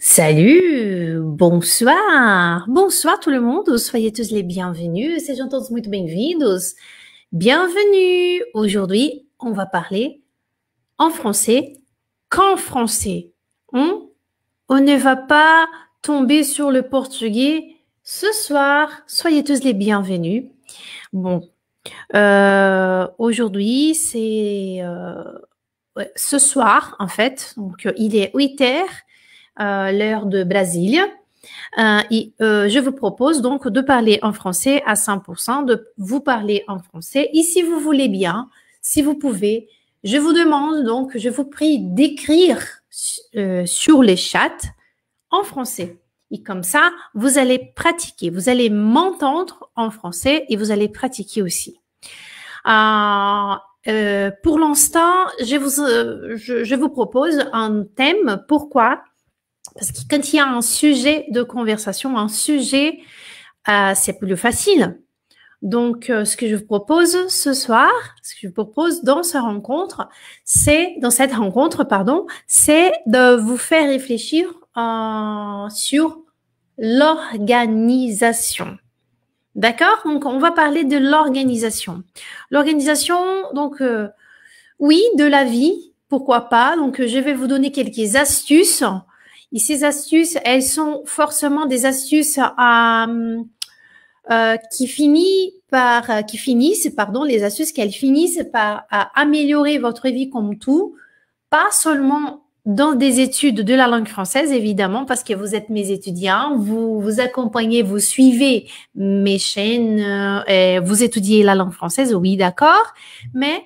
Salut, bonsoir, bonsoir tout le monde, soyez tous les bienvenus, sejam todos muito bem Bienvenue, aujourd'hui on va parler en français qu'en français. On, on ne va pas tomber sur le portugais ce soir, soyez tous les bienvenus. Bon, euh, aujourd'hui c'est... Euh, ce soir, en fait, donc il est 8 h euh, l'heure de Brésil. Euh, et euh, je vous propose donc de parler en français à 100%, de vous parler en français. Et si vous voulez bien, si vous pouvez, je vous demande donc, je vous prie d'écrire sur les chats en français. Et comme ça, vous allez pratiquer, vous allez m'entendre en français et vous allez pratiquer aussi. pour l'instant, je je, je vous propose un thème. Pourquoi parce que quand il y a un sujet de conversation, un sujet, euh, c'est plus facile. Donc, euh, ce que je vous propose ce soir, ce que je vous propose dans cette rencontre, c'est dans cette rencontre, pardon, c'est de vous faire réfléchir euh, sur l'organisation. D'accord Donc, on va parler de l'organisation. L'organisation, donc, oui, de la vie, pourquoi pas. Donc, je vais vous donner quelques astuces et ces astuces, elles sont forcément des astuces à euh, qui finissent par, euh, qui finissent, pardon, les astuces qu'elles finissent par améliorer votre vie comme tout, pas seulement dans des études de la langue française, évidemment, parce que vous êtes mes étudiants, vous vous accompagnez, vous suivez mes chaînes, euh, et vous étudiez la langue française, oui, d'accord, mais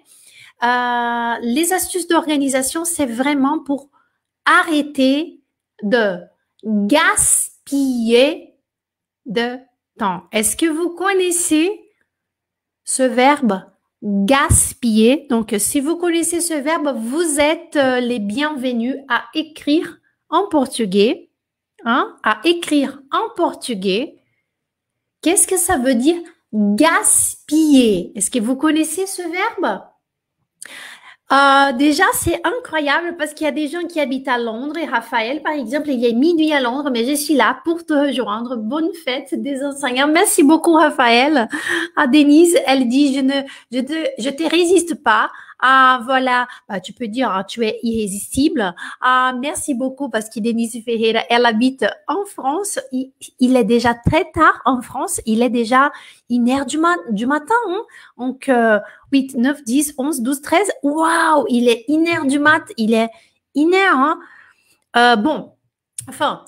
euh, les astuces d'organisation, c'est vraiment pour arrêter de gaspiller de temps. Est-ce que vous connaissez ce verbe gaspiller? Donc, si vous connaissez ce verbe, vous êtes euh, les bienvenus à écrire en portugais, hein, à écrire en portugais. Qu'est-ce que ça veut dire gaspiller? Est-ce que vous connaissez ce verbe? Euh, déjà, c'est incroyable parce qu'il y a des gens qui habitent à Londres et Raphaël, par exemple, il est minuit à Londres, mais je suis là pour te rejoindre. Bonne fête des enseignants. Merci beaucoup, Raphaël. À ah, Denise, elle dit, je ne, je te, je te résiste pas ah, voilà. Bah, tu peux dire, ah, tu es irrésistible. Ah, merci beaucoup parce que Denise Ferreira, elle habite en France. Il, est déjà très tard en France. Il est déjà une heure du, du matin. Hein. Donc, 8, 9, 10, 11, 12, 13. Waouh, il est une heure du mat. Il est une hein. Euh, bon, enfin,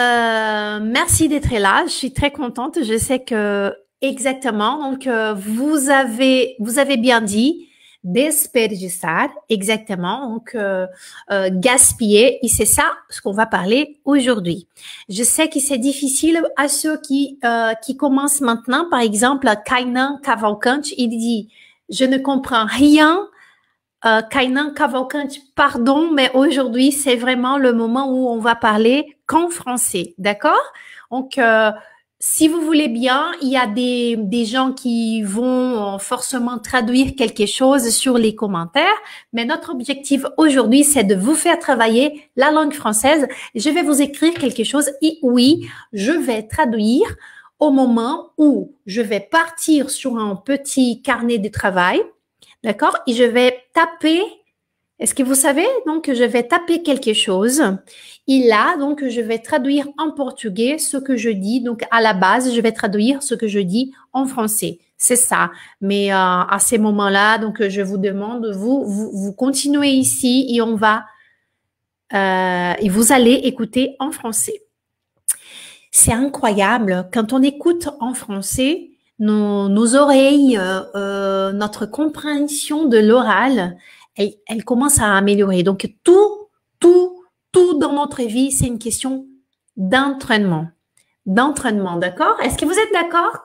euh, merci d'être là. Je suis très contente. Je sais que exactement. Donc, euh, vous avez, vous avez bien dit desperdiçar, exactement, donc euh, euh, gaspiller, et c'est ça ce qu'on va parler aujourd'hui. Je sais que c'est difficile à ceux qui euh, qui commencent maintenant, par exemple, Kainan Cavalcanti, il dit je ne comprends rien. Euh, Kainan Cavalcante pardon, mais aujourd'hui c'est vraiment le moment où on va parler qu'en français, d'accord Donc si vous voulez bien, il y a des, gens qui vont euh, forcément traduire quelque chose sur les commentaires, mais notre objectif aujourd'hui, c'est de vous faire travailler la langue française. Je vais vous écrire quelque chose et oui, je vais traduire au moment où je vais partir sur un petit carnet de travail, d'accord, et je vais taper est-ce que vous savez Donc, je vais taper quelque chose. Et là, donc, je vais traduire en portugais ce que je dis. Donc, à la base, je vais traduire ce que je dis en français. C'est ça. Mais euh, à ces moments-là, donc, je vous demande, vous, vous, continuez ici et on va, euh, et vous allez écouter en français. C'est incroyable. Quand on écoute en français, nos, oreilles, euh, notre compréhension de l'oral, elle, commence à améliorer. Donc tout, tout, tout dans notre vie, c'est une question d'entraînement. D'entraînement, d'accord Est-ce que vous êtes d'accord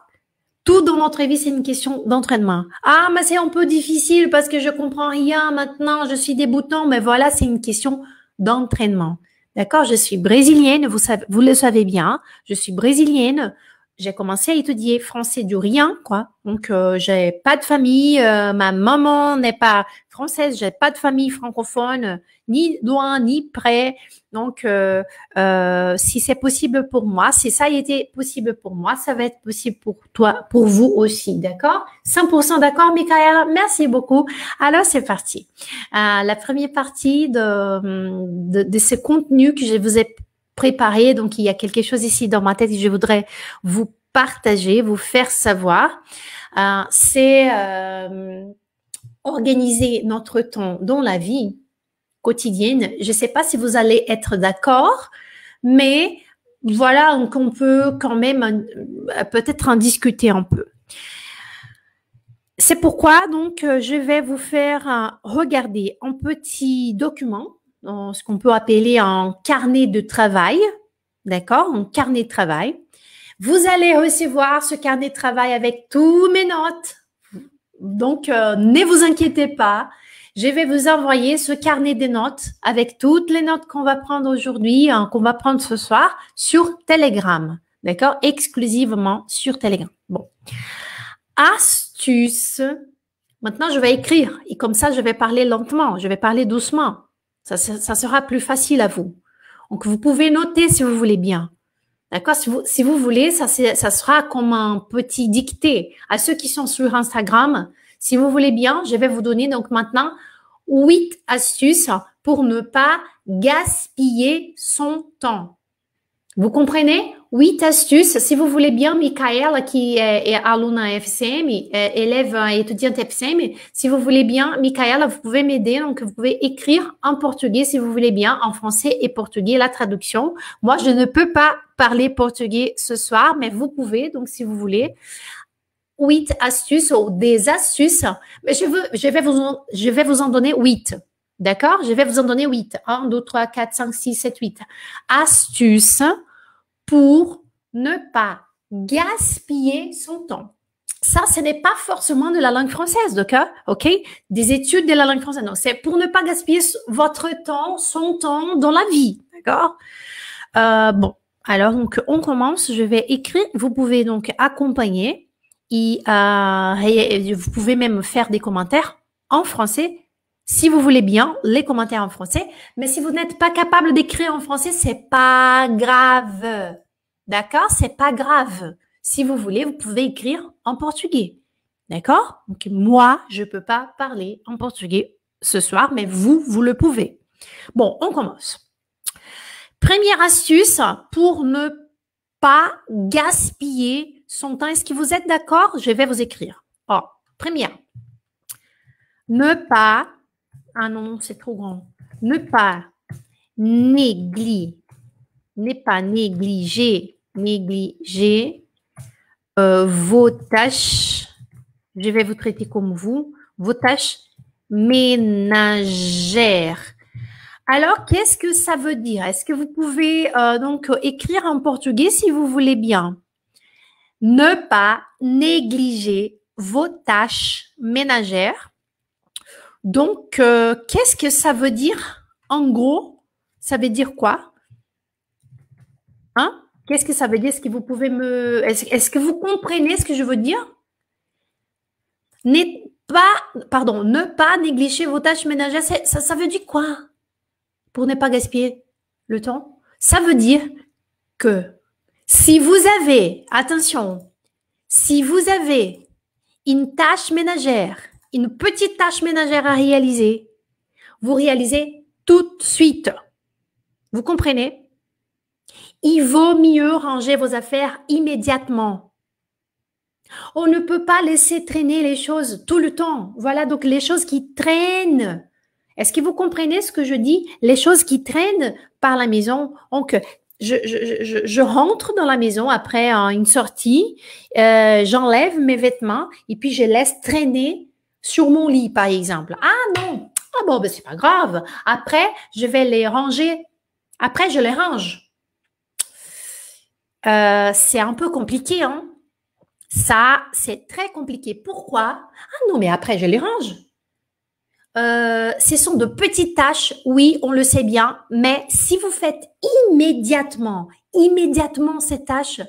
Tout dans notre vie, c'est une question d'entraînement. Ah, mais c'est un peu difficile parce que je comprends rien maintenant, je suis débutant, mais voilà, c'est une question d'entraînement. D'accord Je suis brésilienne, vous, savez, vous le savez bien, je suis brésilienne j'ai commencé à étudier français du rien, quoi. Donc, euh, j'ai pas de famille, euh, ma maman n'est pas française, j'ai pas de famille francophone, ni loin, ni près. Donc, euh, euh, si c'est possible pour moi, si ça a été possible pour moi, ça va être possible pour toi, pour vous aussi, d'accord 100% d'accord, Michael Merci beaucoup. Alors, c'est parti. Euh, la première partie de, de, de ce contenu que je vous ai préparé. Donc, il y a quelque chose ici dans ma tête que je voudrais vous partager, vous faire savoir. Euh, c'est euh, organiser notre temps dans la vie quotidienne. Je ne sais pas si vous allez être d'accord, mais voilà on peut quand même euh, peut-être en discuter un peu. C'est pourquoi donc je vais vous faire regarder un petit document ce qu'on peut appeler un carnet de travail, d'accord Un carnet de travail. Vous allez recevoir ce carnet de travail avec tous mes notes. Donc, euh, ne vous inquiétez pas. Je vais vous envoyer ce carnet des notes avec toutes les notes qu'on va prendre aujourd'hui, hein, qu'on va prendre ce soir sur Telegram. D'accord Exclusivement sur Telegram. Bon. Astuce. Maintenant, je vais écrire et comme ça, je vais parler lentement, je vais parler doucement. Ça, sera plus facile à vous. Donc, vous pouvez noter si vous voulez bien. D'accord si vous, si vous voulez, ça, ça sera comme un petit dicté à ceux qui sont sur Instagram. Si vous voulez bien, je vais vous donner donc maintenant huit astuces pour ne pas gaspiller son temps. Vous comprenez Huit astuces. Si vous voulez bien, Michael, qui est, est à FCM, euh, élève euh, étudiante FCM, si vous voulez bien, Michael, vous pouvez m'aider. Donc, vous pouvez écrire en portugais, si vous voulez bien, en français et portugais, la traduction. Moi, je ne peux pas parler portugais ce soir, mais vous pouvez, donc, si vous voulez huit astuces ou des astuces. Mais je, veux, je, vais, vous en, je vais vous en donner huit. D'accord Je vais vous en donner huit. Un, deux, trois, quatre, cinq, six, sept, huit. Astuces pour ne pas gaspiller son temps. Ça, ce n'est pas forcément de la langue française, d'accord? OK? Des études de la langue française. Non, c'est pour ne pas gaspiller votre temps, son temps dans la vie, d'accord? Euh, bon, alors, donc, on commence. Je vais écrire. Vous pouvez donc accompagner et, euh, vous pouvez même faire des commentaires en français si vous voulez bien, les commentaires en français. Mais si vous n'êtes pas capable d'écrire en français, c'est pas grave. D'accord? C'est pas grave. Si vous voulez, vous pouvez écrire en portugais. D'accord? Donc, moi, je peux pas parler en portugais ce soir, mais vous, vous le pouvez. Bon, on commence. Première astuce pour ne pas gaspiller son temps. Est-ce que vous êtes d'accord? Je vais vous écrire. Oh, première. Ne pas ah non, non, c'est trop grand. Ne pas négliger, pas négliger, euh, vos tâches. Je vais vous traiter comme vous, vos tâches ménagères. Alors, qu'est-ce que ça veut dire Est-ce que vous pouvez euh, donc écrire en portugais si vous voulez bien Ne pas négliger vos tâches ménagères. Donc, euh, qu'est-ce que ça veut dire En gros, ça veut dire quoi Hein Qu'est-ce que ça veut dire Est-ce que vous pouvez me... Est-ce, que vous comprenez ce que je veux dire N'est pas... Pardon, ne pas négliger vos tâches ménagères, ça, ça veut dire quoi Pour ne pas gaspiller le temps Ça veut dire que si vous avez, attention, si vous avez une tâche ménagère une petite tâche ménagère à réaliser, vous réalisez tout de suite. Vous comprenez Il vaut mieux ranger vos affaires immédiatement. On ne peut pas laisser traîner les choses tout le temps. Voilà donc les choses qui traînent. Est-ce que vous comprenez ce que je dis Les choses qui traînent par la maison. Donc, je, je, rentre dans la maison après hein, une sortie, euh, j'enlève mes vêtements et puis je laisse traîner sur mon lit, par exemple. Ah non, ah bon, ben c'est pas grave. Après, je vais les ranger. Après, je les range. Euh, c'est un peu compliqué, hein? Ça, c'est très compliqué. Pourquoi? Ah non, mais après, je les range. Euh, ce sont de petites tâches, oui, on le sait bien, mais si vous faites immédiatement, immédiatement ces tâches,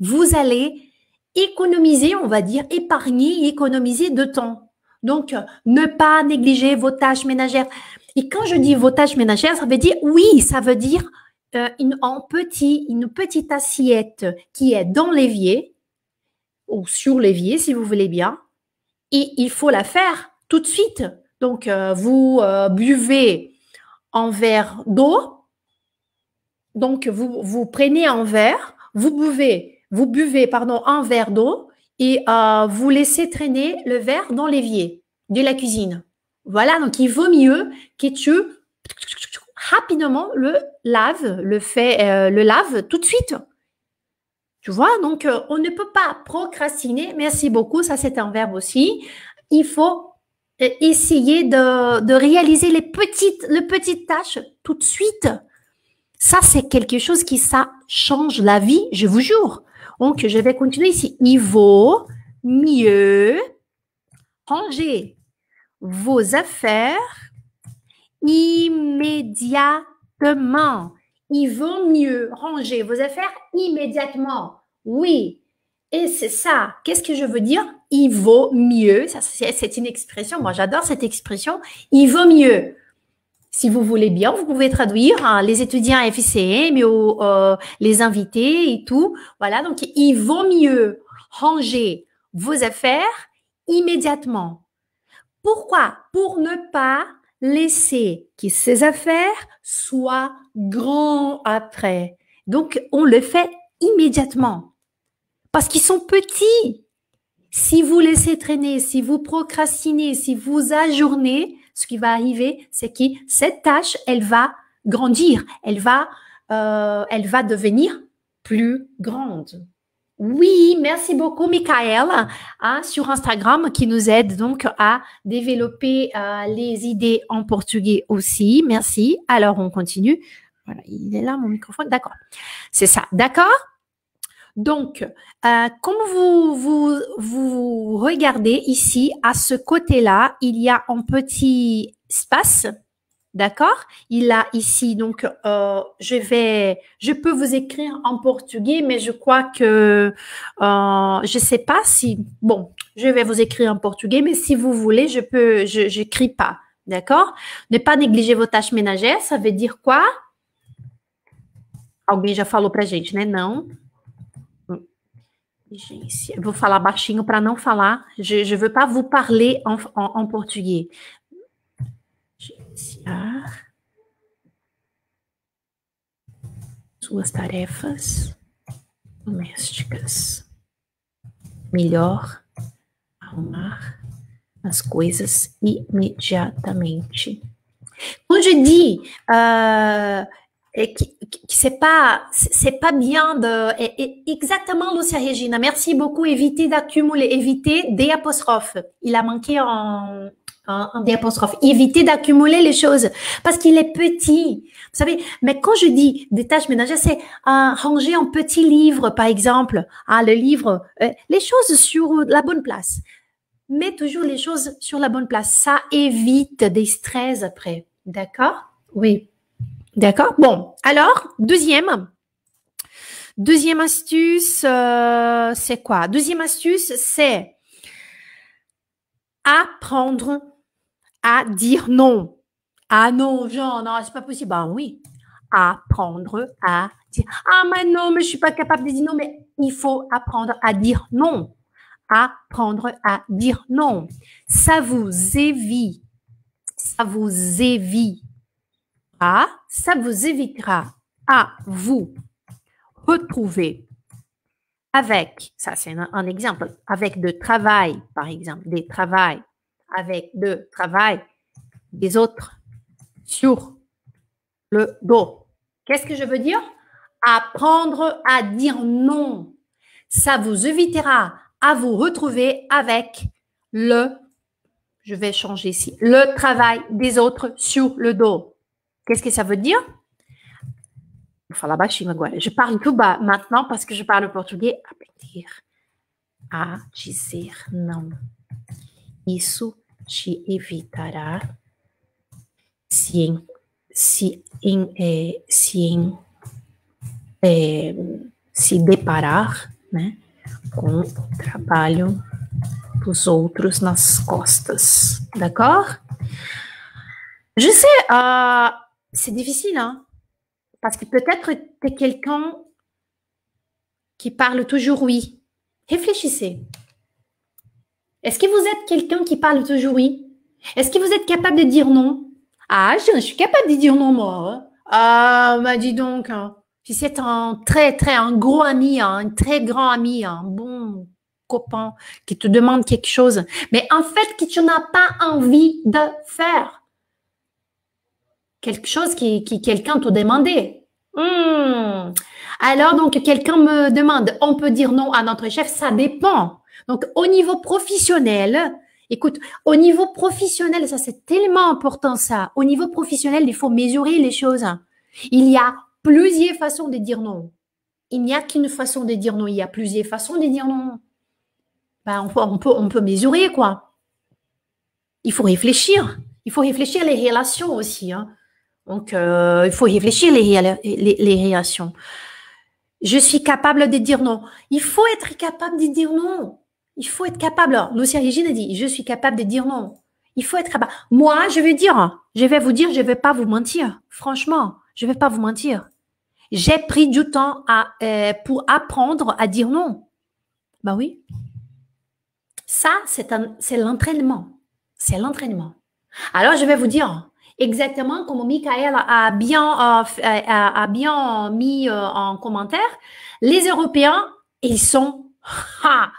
vous allez économiser, on va dire, épargner, économiser de temps. Donc, euh, ne pas négliger vos tâches ménagères. Et quand je dis vos tâches ménagères, ça veut dire oui, ça veut dire euh, une, en une petite assiette qui est dans l'évier ou sur l'évier, si vous voulez bien. Et il faut la faire tout de suite. Donc, euh, vous buvez un verre d'eau. Donc, vous, vous prenez un verre, vous buvez, vous buvez, pardon, un verre d'eau et euh, vous laissez traîner le verre dans l'évier de la cuisine. Voilà, donc il vaut mieux que tu rapidement le laves, le fait, euh, le lave tout de suite. Tu vois, donc euh, on ne peut pas procrastiner. Merci beaucoup, ça c'est un verbe aussi. Il faut essayer de, de réaliser les petites, les petites tâches tout de suite. Ça, c'est quelque chose qui, ça change la vie, je vous jure. Donc, je vais continuer ici. Il vaut mieux ranger vos affaires immédiatement. Il vaut mieux ranger vos affaires immédiatement. Oui. Et c'est ça. Qu'est-ce que je veux dire Il vaut mieux. C'est une expression. Moi, j'adore cette expression. Il vaut mieux si vous voulez bien, vous pouvez traduire hein, les étudiants FICM, ou, euh, euh, les invités et tout. Voilà, donc il vaut mieux ranger vos affaires immédiatement. Pourquoi Pour ne pas laisser que ces affaires soient grands après. Donc, on le fait immédiatement parce qu'ils sont petits. Si vous laissez traîner, si vous procrastinez, si vous ajournez, ce qui va arriver, c'est que cette tâche, elle va grandir, elle va, euh, elle va devenir plus grande. Oui, merci beaucoup, Michael, hein, sur Instagram, qui nous aide donc à développer euh, les idées en portugais aussi. Merci. Alors, on continue. Voilà, il est là, mon microphone. D'accord. C'est ça. D'accord donc, euh, comme vous, vous, regardez ici, à ce côté-là, il y a un petit espace. D'accord Il a ici, donc, euh, je vais, je peux vous écrire en portugais, mais je crois que, je euh, je sais pas si, bon, je vais vous écrire en portugais, mais si vous voulez, je peux, je n'écris pas. D'accord Ne pas négliger vos tâches ménagères, ça veut dire quoi Alguém já falou pra gente, né? Não. Je vou falar baixinho para não falar. Je ne veux pas vous parler en, en, en portugais. Gerenciar suas tarefas domésticas. Melhor arrumar as coisas imediatamente. Quando eu digo uh, é que c'est pas c'est pas bien de exactement Lucia Regina merci beaucoup éviter d'accumuler éviter des apostrophes il a manqué en des apostrophes éviter d'accumuler les choses parce qu'il est petit vous savez mais quand je dis des tâches ménagères c'est euh, ranger en petits livres par exemple ah le livre euh, les choses sur la bonne place mets toujours les choses sur la bonne place ça évite des stress après d'accord oui D'accord Bon, alors, deuxième. Deuxième astuce, euh, c'est quoi Deuxième astuce, c'est apprendre à dire non. Ah non, genre, non, c'est pas possible. Ben oui, apprendre à dire ah mais non mais je suis pas capable de dire non mais il faut apprendre à dire non apprendre à dire non ça vous évite ça vous évite ah, ça vous évitera à vous retrouver avec, ça c'est un, exemple, avec de travail, par exemple, des travails, avec de travail des autres sur le dos. Qu'est-ce que je veux dire? Apprendre à dire non. Ça vous évitera à vous retrouver avec le, je vais changer ici, le travail des autres sur le dos. Qu'est-ce que ça veut dire? Vou falar baixinho agora. Je parle tout bas maintenant parce que je parle português. Aprender A dizer não. Isso te evitará se, em, se, em, é, se, em, é, se deparar né, com o trabalho dos outros nas costas. D'accord? Je sais. Uh, c'est difficile, hein? Parce que peut-être tu es quelqu'un qui parle toujours oui. Réfléchissez. Est-ce que vous êtes quelqu'un qui parle toujours oui Est-ce que vous êtes capable de dire non Ah, je, suis capable de dire non, moi. Hein. Ah, bah dis donc. Hein. Si c'est un très, très, un gros ami, hein, un très grand ami, un bon copain qui te demande quelque chose, mais en fait, que tu n'as pas envie de faire quelque chose qui, quelqu'un te demandait. Hmm. Alors, donc, quelqu'un me demande, on peut dire non à notre chef, ça dépend. Donc, au niveau professionnel, écoute, au niveau professionnel, ça c'est tellement important ça. Au niveau professionnel, il faut mesurer les choses. Il y a plusieurs façons de dire non. Il n'y a qu'une façon de dire non, il y a plusieurs façons de dire non. Ben, on, peut, on, peut, on peut mesurer, quoi. Il faut réfléchir. Il faut réfléchir les relations aussi. Hein. Donc, euh, il faut réfléchir les, les, les, réactions. Je suis capable de dire non. Il faut être capable de dire non. Il faut être capable. Lucia Régine dit, je suis capable de dire non. Il faut être capable. Moi, je vais dire, je vais vous dire, je vais pas vous mentir. Franchement, je ne vais pas vous mentir. J'ai pris du temps à, euh, pour apprendre à dire non. Bah oui. Ça, c'est l'entraînement. C'est l'entraînement. Alors, je vais vous dire, exactement comme Michael a bien, euh, euh, a, bien mis euh, en commentaire, les Européens, ils sont, ha,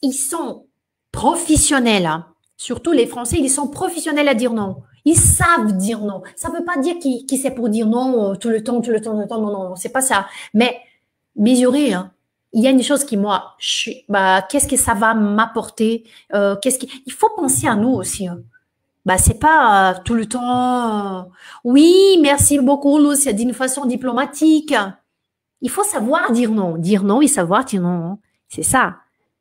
ils sont professionnels. Hein. Surtout les Français, ils sont professionnels à dire non. Ils savent dire non. Ça ne veut pas dire qui, qui c'est pour dire non tout le temps, tout le temps, tout le temps. Non, non, non, c'est pas ça. Mais mesurer, hein, il y a une chose qui moi, je bah, qu'est-ce que ça va m'apporter Qu'est-ce qui... Il faut penser à nous aussi. Hein bah c'est pas euh, tout le temps. Euh, oui, merci beaucoup, c'est d'une façon diplomatique. Il faut savoir dire non, dire non et savoir dire non. Hein. C'est ça.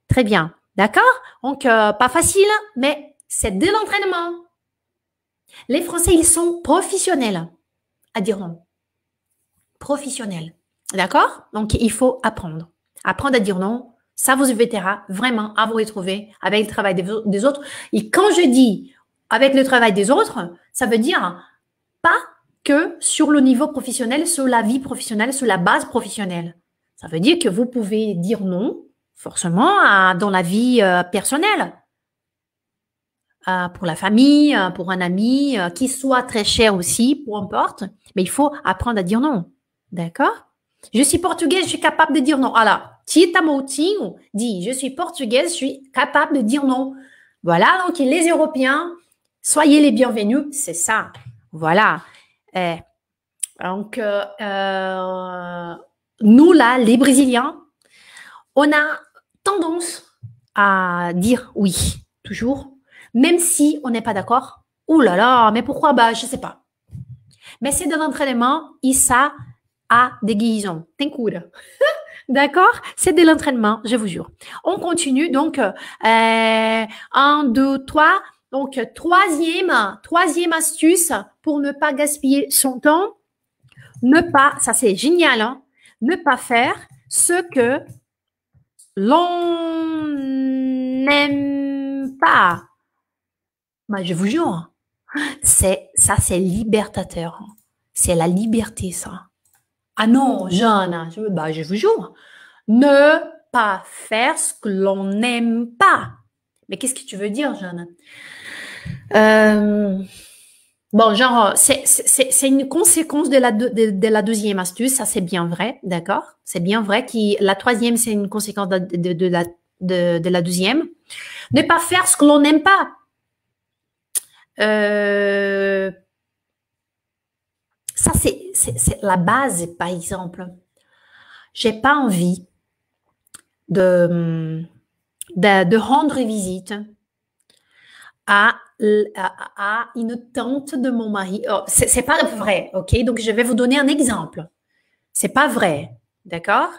Très bien, d'accord. Donc euh, pas facile, mais c'est de l'entraînement. Les Français, ils sont professionnels à dire non. Professionnels, d'accord. Donc il faut apprendre, apprendre à dire non. Ça vous évitera vraiment à vous retrouver avec le travail des autres. Et quand je dis avec le travail des autres, ça veut dire pas que sur le niveau professionnel, sur la vie professionnelle, sur la base professionnelle. Ça veut dire que vous pouvez dire non, forcément, dans la vie euh, personnelle, euh, pour la famille, euh, pour un ami, qui soit très cher aussi, peu importe. Mais il faut apprendre à dire non. D'accord Je suis portugaise, je suis capable de dire non. Alors, Moutinho dit, je suis portugaise, je suis capable de dire non. Voilà, donc les Européens, Soyez les bienvenus, c'est ça. Voilà. Eh, donc, euh, euh, nous, là, les Brésiliens, on a tendance à dire oui, toujours, même si on n'est pas d'accord. Ouh là là, mais pourquoi Bah, je sais pas. Mais c'est de l'entraînement et ça a des T'es cool. D'accord C'est de l'entraînement, je vous jure. On continue donc. Euh, un, deux, trois. Donc, troisième, troisième astuce pour ne pas gaspiller son temps, ne pas, ça c'est génial, hein, ne pas faire ce que l'on n'aime pas. Mais bah, je vous jure, hein. c'est ça, c'est libertateur. Hein. C'est la liberté, ça. Ah non, Jeanne. Hein, je, bah, je vous jure, ne pas faire ce que l'on n'aime pas. Mais qu'est-ce que tu veux dire, Jeanne euh, bon, genre, c'est une conséquence de la, de, la deuxième astuce, ça c'est bien vrai, d'accord C'est bien vrai. que la troisième, c'est une conséquence de, de la, de, la deuxième. Ne pas faire ce que l'on n'aime pas. Euh, ça, c'est la base, par exemple. J'ai pas envie de, de, de, rendre visite à à une tante de mon mari. Oh, c'est pas vrai, ok? Donc, je vais vous donner un exemple. C'est pas vrai, d'accord?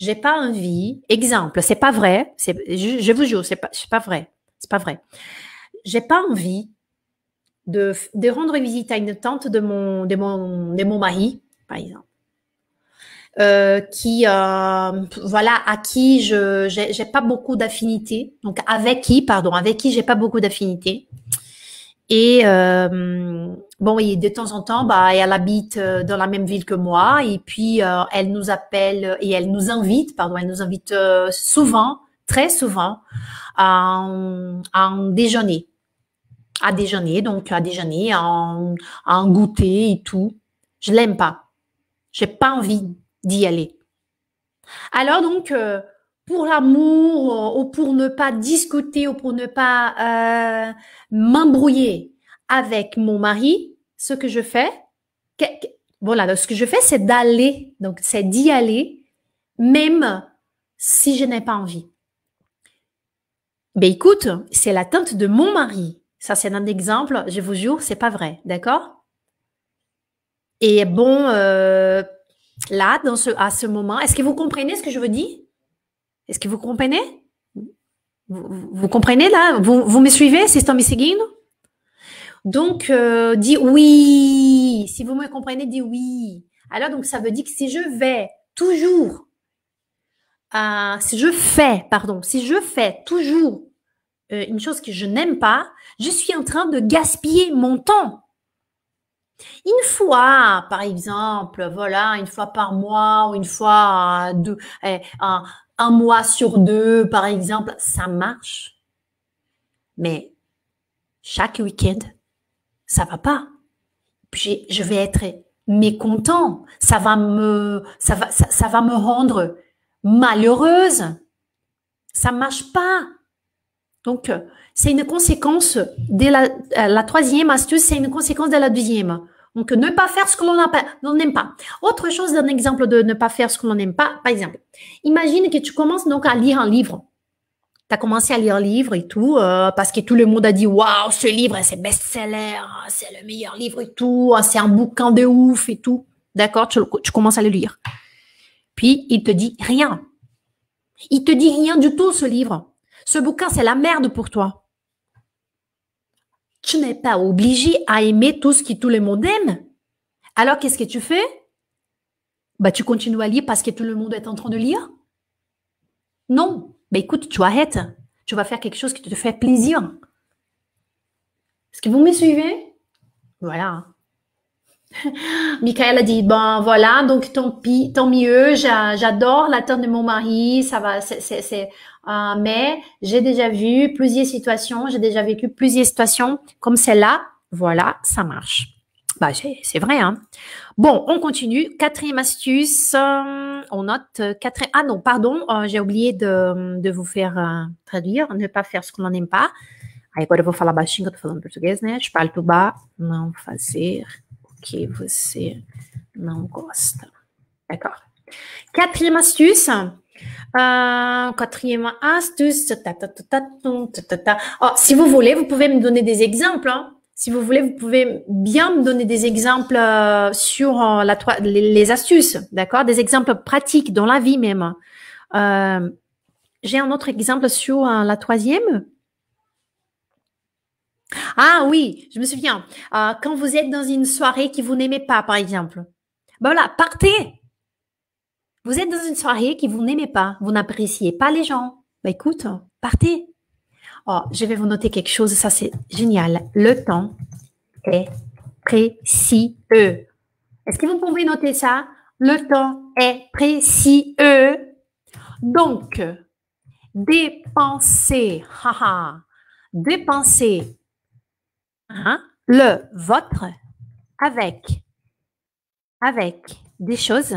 J'ai pas envie. Exemple, c'est pas vrai. Je, je, vous jure, c'est pas, pas vrai. C'est pas vrai. J'ai pas envie de, de, rendre visite à une tante de mon, de mon, de mon mari, par exemple. Euh, qui euh, voilà à qui je j'ai pas beaucoup d'affinité donc avec qui pardon avec qui j'ai pas beaucoup d'affinité et euh, bon, et de temps en temps, bah, elle habite euh, dans la même ville que moi, et puis euh, elle nous appelle et elle nous invite, pardon, elle nous invite souvent, très souvent, à déjeuner, à déjeuner, donc à déjeuner, à un, goûter et tout. Je l'aime pas, j'ai pas envie d'y aller. Alors donc, pour l'amour euh, ou pour ne pas discuter ou pour ne pas euh, m'embrouiller avec mon mari, ce que je fais, voilà, ce que je fais, c'est d'aller, donc c'est d'y aller, même si je n'ai pas envie. Ben écoute, c'est l'attente de mon mari. Ça, c'est un exemple, je vous jure, c'est pas vrai, d'accord Et bon, euh, là, dans ce, à ce moment, est-ce que vous comprenez ce que je veux dire est-ce que vous comprenez vous, comprenez là vous, me suivez, c'est Donc, euh, dis oui. Si vous me comprenez, dis oui. Alors, donc, ça veut dire que si je vais toujours, euh, si je fais, pardon, si je fais toujours euh, une chose que je n'aime pas, je suis en train de gaspiller mon temps. Une fois, par exemple, voilà, une fois par mois ou une fois deux, un mois sur deux, par exemple, ça marche. Mais chaque week-end, ça va pas. Puis je vais être mécontent. Ça va me, ça va, va me rendre malheureuse. Ça marche pas. Donc, euh, c'est une conséquence de la, euh, la troisième astuce, c'est une conséquence de la deuxième. Donc, ne pas faire ce que l'on n'aime pas. Autre chose d'un exemple de ne pas faire ce que l'on n'aime pas, par exemple, imagine que tu commences donc à lire un livre. Tu as commencé à lire un livre et tout, euh, parce que tout le monde a dit Waouh, ce livre, c'est best-seller, c'est le meilleur livre et tout, ah, c'est un bouquin de ouf et tout. D'accord tu, tu commences à le lire. Puis, il te dit rien. Il te dit rien du tout, ce livre. Ce bouquin, c'est la merde pour toi tu n'es pas obligé à aimer tout ce que tout le monde aime. Alors, qu'est-ce que tu fais Bah, tu continues à lire parce que tout le monde est en train de lire Non. Bah, écoute, tu arrêtes. Tu vas faire quelque chose qui te fait plaisir. Est-ce que vous me suivez Voilà. Michael a dit bon voilà donc tant pis tant mieux j'adore la l'attente de mon mari ça va c'est euh, mais j'ai déjà vu plusieurs situations j'ai déjà vécu plusieurs situations comme celle-là voilà ça marche bah c'est vrai hein bon on continue quatrième astuce euh, on note euh, quatrième ah non pardon j'ai oublié de, vous faire traduire ne pas faire ce qu'on n'aime pas agora vou falar baixinho, que falando portugais, né? faire vous você não gosse. » D'accord. Quatrième astuce. Euh, quatrième astuce. Oh, si vous voulez, vous pouvez me donner des exemples. Hein. Si vous voulez, vous pouvez bien me donner des exemples euh, sur euh, la, les, les, astuces, d'accord Des exemples pratiques dans la vie même. J'ai un autre exemple sur la troisième. Ah oui, je me souviens. Euh, quand vous êtes dans une soirée qui vous n'aimez pas, par exemple, ben voilà, partez. Vous êtes dans une soirée qui vous n'aimez pas, vous n'appréciez pas les gens. Bah écoute, partez. Oh, je vais vous noter quelque chose, ça c'est génial. Le temps est précieux. Est-ce que vous pouvez noter ça Le temps est précieux. Donc, dépenser, haha, dépenser Hein? le, vôtre avec, avec des choses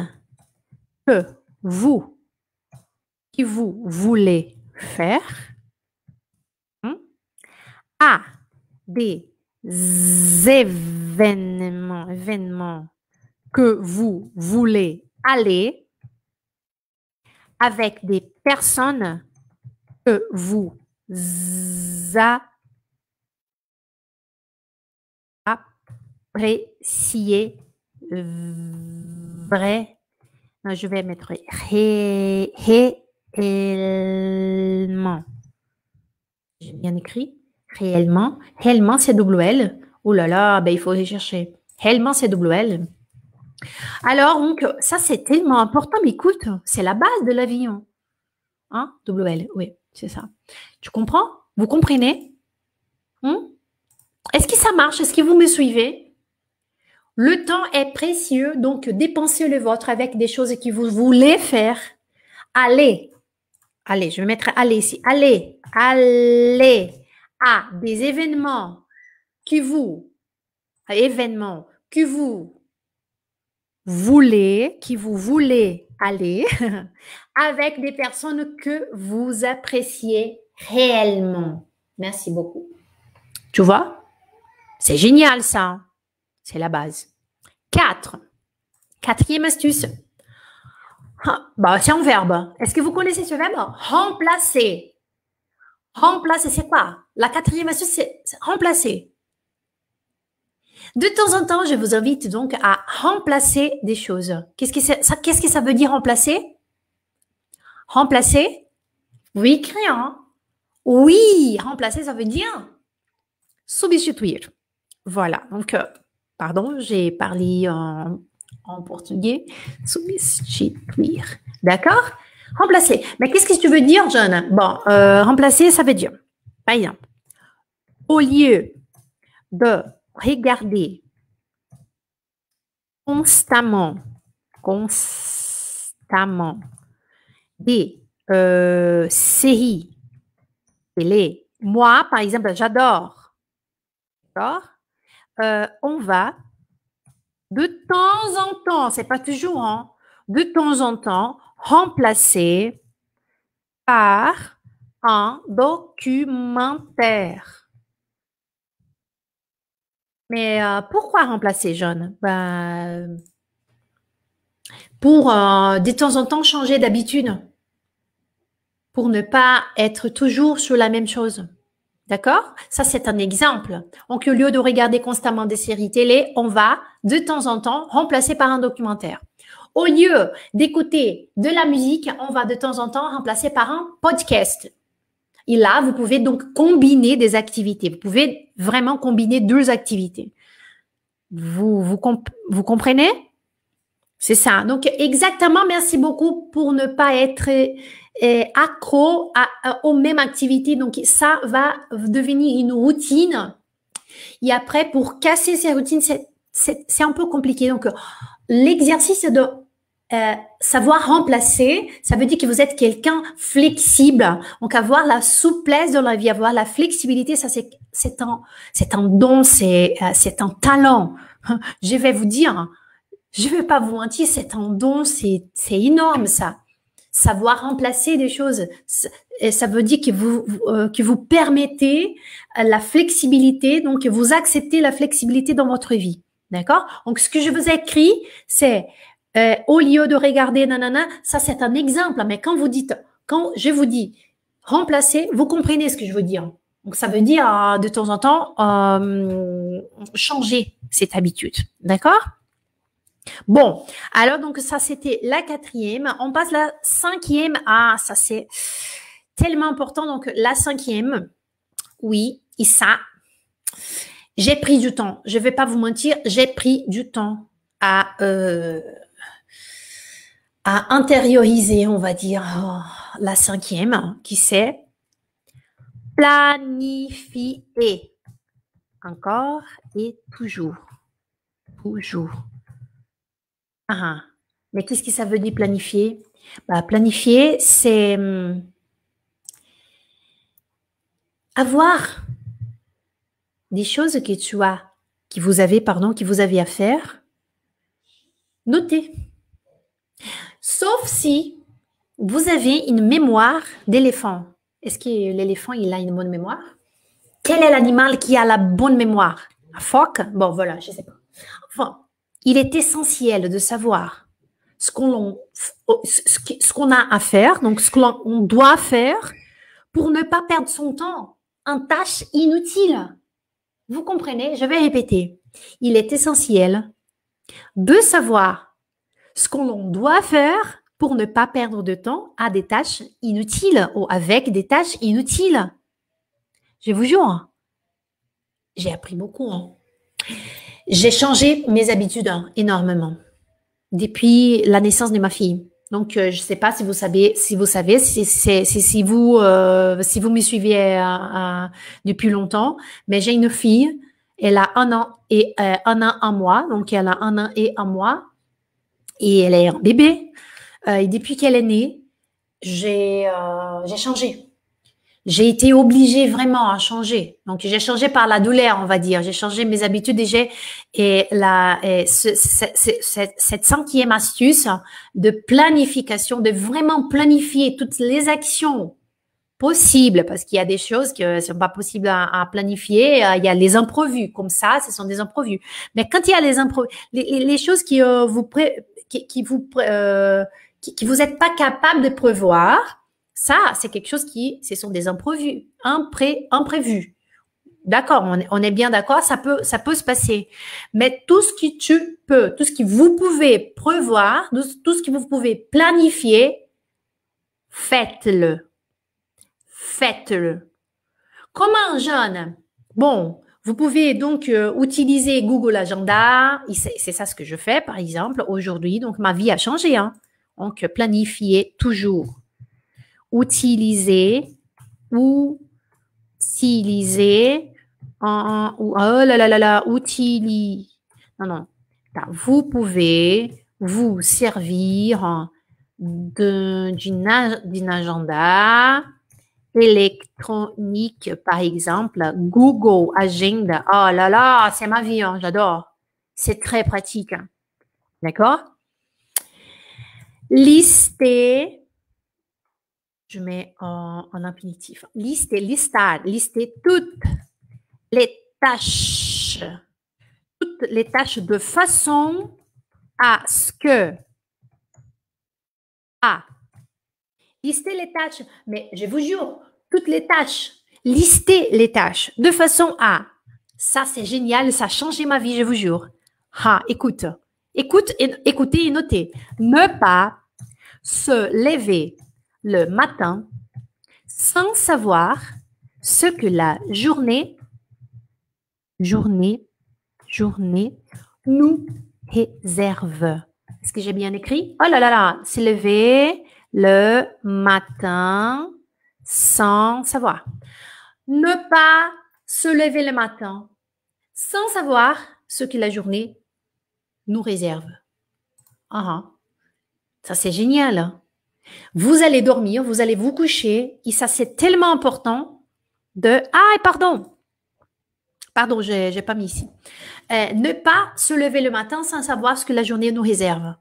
que vous, qui vous voulez faire, hein, à des événements, événements que vous voulez aller avec des personnes que vous avez est vrai. Euh, je vais mettre ré, réellement. J'ai bien écrit. Réellement. Réellement, c'est WL. Oh là là, ben, il faut aller chercher. Réellement, c'est WL. Alors, donc, ça, c'est tellement important. Mais écoute, c'est la base de l'avion. Hein? WL, oui, c'est ça. Tu comprends Vous comprenez hein? Est-ce que ça marche Est-ce que vous me suivez le temps est précieux, donc dépensez le vôtre avec des choses que vous voulez faire. Allez, allez, je vais mettre allez ici. Allez, allez à ah, des événements que vous, événements que vous voulez, qui vous voulez aller avec des personnes que vous appréciez réellement. Merci beaucoup. Tu vois? C'est génial ça. C'est la base. Quatre. Quatrième astuce. Bah, c'est un verbe. Est-ce que vous connaissez ce verbe Remplacer. Remplacer, c'est quoi La quatrième astuce, c'est remplacer. De temps en temps, je vous invite donc à remplacer des choses. Qu'est-ce que, ça, veut dire remplacer Remplacer Oui, créant. Oui, remplacer, ça veut dire substituer. Voilà, donc euh, Pardon, j'ai parlé en, en portugais. Substituir. D'accord Remplacer. Mais qu'est-ce que tu veux dire, John Bon, euh, remplacer, ça veut dire, par exemple, au lieu de regarder constamment, constamment des euh, séries télé. Moi, par exemple, j'adore, d'accord euh, on va de temps en temps, c'est pas toujours, hein, de temps en temps, remplacer par un documentaire. Mais euh, pourquoi remplacer, John ben, Pour euh, de temps en temps changer d'habitude, pour ne pas être toujours sur la même chose. D'accord Ça, c'est un exemple. Donc, au lieu de regarder constamment des séries télé, on va de temps en temps remplacer par un documentaire. Au lieu d'écouter de la musique, on va de temps en temps remplacer par un podcast. Et là, vous pouvez donc combiner des activités. Vous pouvez vraiment combiner deux activités. Vous, vous comprenez C'est ça. Donc, exactement, merci beaucoup pour ne pas être accro à, aux mêmes activités. Donc ça va devenir une routine. Et après, pour casser ces routines, c'est un peu compliqué. Donc l'exercice de euh, savoir remplacer, ça veut dire que vous êtes quelqu'un flexible. Donc avoir la souplesse dans la vie, avoir la flexibilité, ça c'est un c'est un don, c'est euh, c'est un talent. Je vais vous dire, je vais pas vous mentir, c'est un don, c'est énorme ça savoir remplacer des choses. ça veut dire que vous, euh, que vous permettez euh, la flexibilité, donc vous acceptez la flexibilité dans votre vie. D'accord Donc, ce que je vous ai écrit, c'est euh, au lieu de regarder nanana, ça c'est un exemple. Hein, mais quand vous dites, quand je vous dis remplacer, vous comprenez ce que je veux dire. Donc, ça veut dire de temps en temps changer cette habitude. D'accord Bon, alors donc ça c'était la quatrième. On passe la cinquième. Ah, ça c'est tellement important. Donc la cinquième, oui, et ça, j'ai pris du temps. Je ne vais pas vous mentir, j'ai pris du temps à, euh, à intérioriser, on va dire, oh, la cinquième, qui c'est planifier. Encore et toujours. Toujours ah, mais qu'est-ce que ça veut dire planifier bah, Planifier, c'est hum, avoir des choses que tu as, qui vous avez, pardon, qui vous avez à faire, notez. Sauf si vous avez une mémoire d'éléphant. Est-ce que l'éléphant, il a une bonne mémoire Quel est l'animal qui a la bonne mémoire Un phoque Bon, voilà, je ne sais pas. Enfin, il est essentiel de savoir ce qu'on a à faire, donc ce qu'on doit faire pour ne pas perdre son temps en tâches inutiles. Vous comprenez Je vais répéter. Il est essentiel de savoir ce qu'on doit faire pour ne pas perdre de temps à des tâches inutiles ou avec des tâches inutiles. Je vous jure, j'ai appris beaucoup. Hein. J'ai changé mes habitudes hein, énormément depuis la naissance de ma fille. Donc, euh, je ne sais pas si vous savez, si vous savez, si, si, si, vous, euh, si vous me suivez euh, depuis longtemps, mais j'ai une fille. Elle a un an et un an un mois, donc elle a un an et un mois, et elle est un bébé. et depuis qu'elle est née, j'ai changé j'ai été obligée vraiment à changer. Donc, j'ai changé par la douleur, on va dire. J'ai changé mes habitudes et j'ai et la et ce, ce, cette cinquième astuce de planification, de vraiment planifier toutes les actions possibles, parce qu'il y a des choses que sont pas possibles à, à, planifier. Euh, il y a les imprévus, comme ça, ce sont des imprévus. Mais quand il y a les imprévus, les, les choses euh, qui vous pré, qui, euh, vous qui, qui vous êtes pas capable de prévoir ça, c'est quelque chose qui, ce sont des imprévus. imprévus. D'accord, on, est bien d'accord, ça peut, ça peut se passer. Mais tout ce qui tu peux, tout ce que vous pouvez prévoir, tout ce que vous pouvez planifier, faites-le. Faites-le. Comment, un jeune, bon, vous pouvez donc euh, utiliser Google Agenda. C'est ça ce que je fais, par exemple, aujourd'hui. Donc, ma vie a changé. Hein. Donc, planifiez toujours utiliser ou utiliser oh là là là là, utiliser. Non, non. Vous pouvez vous servir d'un agenda électronique, par exemple, Google Agenda. Oh là là, c'est ma vie, hein, j'adore. C'est très pratique. Hein. D'accord? Lister je mets en, en infinitif. Lister, lister, lister toutes les tâches, toutes les tâches de façon à ce que, à, lister les tâches, mais je vous jure, toutes les tâches, lister les tâches de façon à, ça c'est génial, ça a changé ma vie, je vous jure. Ah, écoute, écoute, écoutez et notez. Ne pas se lever le matin sans savoir ce que la journée, journée, journée nous réserve. Est-ce que j'ai bien écrit Oh là là là, se lever le matin sans savoir. Ne pas se lever le matin sans savoir ce que la journée nous réserve. Ah, ah. ça c'est génial. Hein. Vous allez dormir, vous allez vous coucher, et ça c'est tellement important de ah pardon, pardon, j'ai j'ai pas mis ici. Euh, ne pas se lever le matin sans savoir ce que la journée nous réserve.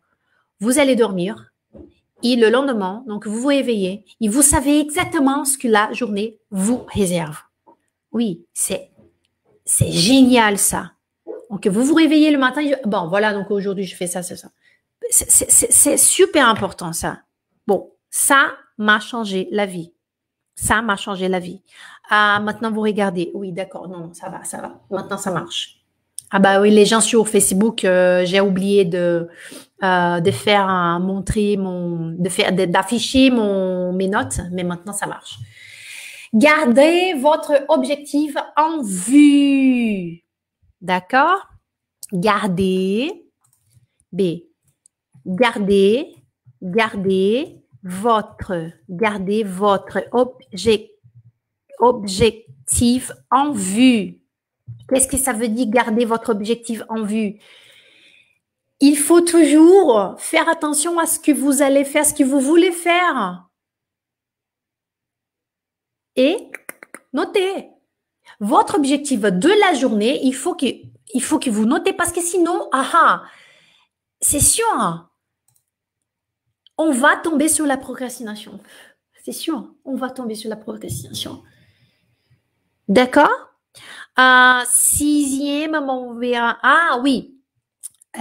Vous allez dormir et le lendemain, donc vous vous éveillez et vous savez exactement ce que la journée vous réserve. Oui, c'est c'est génial ça. Donc vous vous réveillez le matin, bon voilà, donc aujourd'hui je fais ça, c'est ça. C'est super important ça. Ça m'a changé la vie. Ça m'a changé la vie. Ah, maintenant, vous regardez. Oui, d'accord. Non, non, ça va, ça va. Maintenant, ça marche. Ah bah oui, les gens sur Facebook, euh, j'ai oublié de, euh, de faire montrer mon, de faire, d'afficher mon, mes notes, mais maintenant, ça marche. Gardez votre objectif en vue. D'accord? Gardez. B. Gardez. Gardez votre, gardez votre objectif en vue. Qu'est-ce que ça veut dire garder votre objectif en vue Il faut toujours faire attention à ce que vous allez faire, ce que vous voulez faire. Et notez votre objectif de la journée. Il faut que, faut que vous notez parce que sinon, aha, c'est sûr, hein, on va tomber sur la procrastination. C'est sûr, on va tomber sur la procrastination. D'accord euh, Sixième, on verra. Ah oui,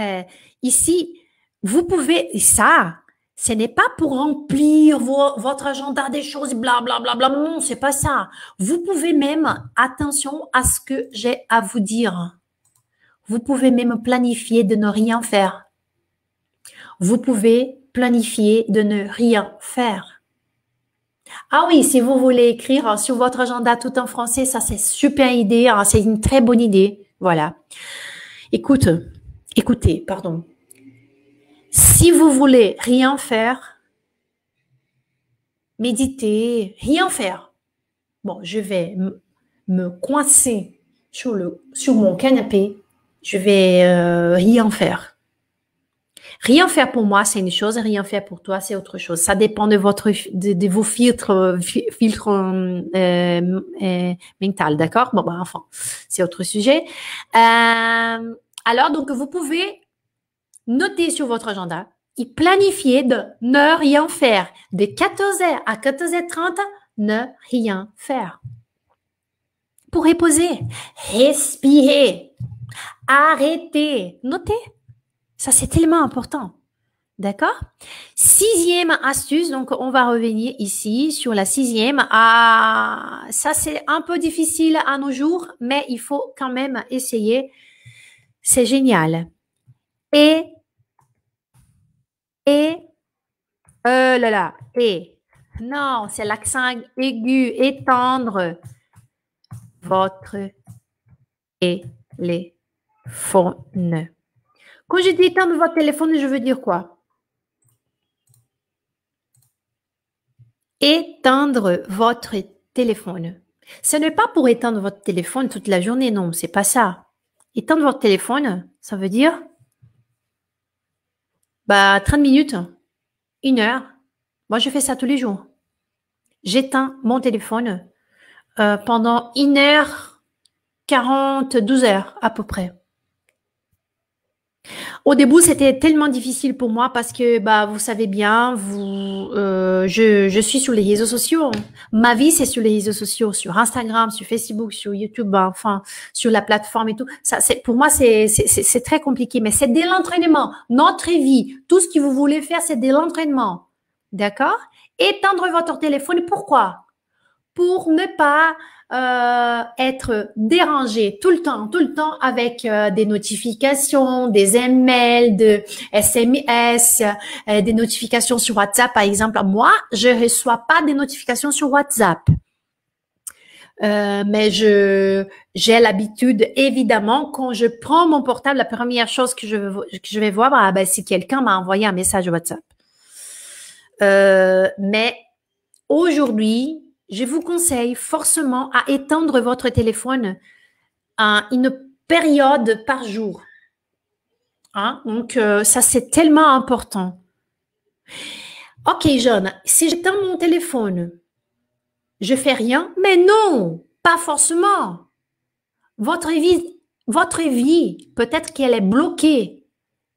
euh, ici, vous pouvez, ça, ce n'est pas pour remplir votre agenda des choses, blablabla, bla, bla, bla, non, c'est pas ça. Vous pouvez même, attention à ce que j'ai à vous dire. Vous pouvez même planifier de ne rien faire. Vous pouvez planifier de ne rien faire. Ah oui, si vous voulez écrire hein, sur votre agenda tout en français, ça c'est super idée, hein, c'est une très bonne idée. Voilà. Écoute, écoutez, pardon. Si vous voulez rien faire, méditer, rien faire. Bon, je vais me coincer sur, le, sur mon canapé, je vais euh, rien faire. Rien faire pour moi, c'est une chose, rien faire pour toi, c'est autre chose. Ça dépend de votre, de, vos filtres, euh, filtres euh, euh mentaux, d'accord Bon, bah, enfin, c'est autre sujet. Euh, alors, donc, vous pouvez noter sur votre agenda et planifier de ne rien faire. De 14h à 14h30, ne rien faire. Pour reposer, respirer, arrêter, noter. Ça, c'est tellement important. D'accord Sixième astuce, donc on va revenir ici sur la sixième. Ah, ça c'est un peu difficile à nos jours, mais il faut quand même essayer. C'est génial. Et, et, euh là là, et. Non, c'est l'accent aigu, étendre votre téléphone. Quand je dis éteindre votre téléphone, je veux dire quoi Éteindre votre téléphone. Ce n'est pas pour éteindre votre téléphone toute la journée, non, c'est pas ça. Éteindre votre téléphone, ça veut dire bah, 30 minutes, une heure. Moi, je fais ça tous les jours. J'éteins mon téléphone euh, pendant une heure, 40, 12 heures à peu près. Au début, c'était tellement difficile pour moi parce que, bah, vous savez bien, vous, euh, je, je, suis sur les réseaux sociaux. Ma vie, c'est sur les réseaux sociaux, sur Instagram, sur Facebook, sur YouTube, bah, enfin, sur la plateforme et tout. Ça, c'est, pour moi, c'est, c'est, très compliqué, mais c'est dès l'entraînement. Notre vie, tout ce que vous voulez faire, c'est dès l'entraînement. D'accord? Éteindre votre téléphone. Pourquoi? Pour ne pas euh, être dérangé tout le temps, tout le temps avec euh, des notifications, des emails, de SMS, euh, des notifications sur WhatsApp, par exemple. Moi, je reçois pas des notifications sur WhatsApp. Euh, mais je j'ai l'habitude évidemment quand je prends mon portable la première chose que je que je vais voir bah, si quelqu'un m'a envoyé un message WhatsApp mais aujourd'hui je vous conseille forcément à étendre votre téléphone à une période par jour. Hein, donc, euh, ça, c'est tellement important. Ok, Jeanne, si j'éteins mon téléphone, je fais rien, mais non, pas forcément. Votre vie, votre vie, peut-être qu'elle est bloquée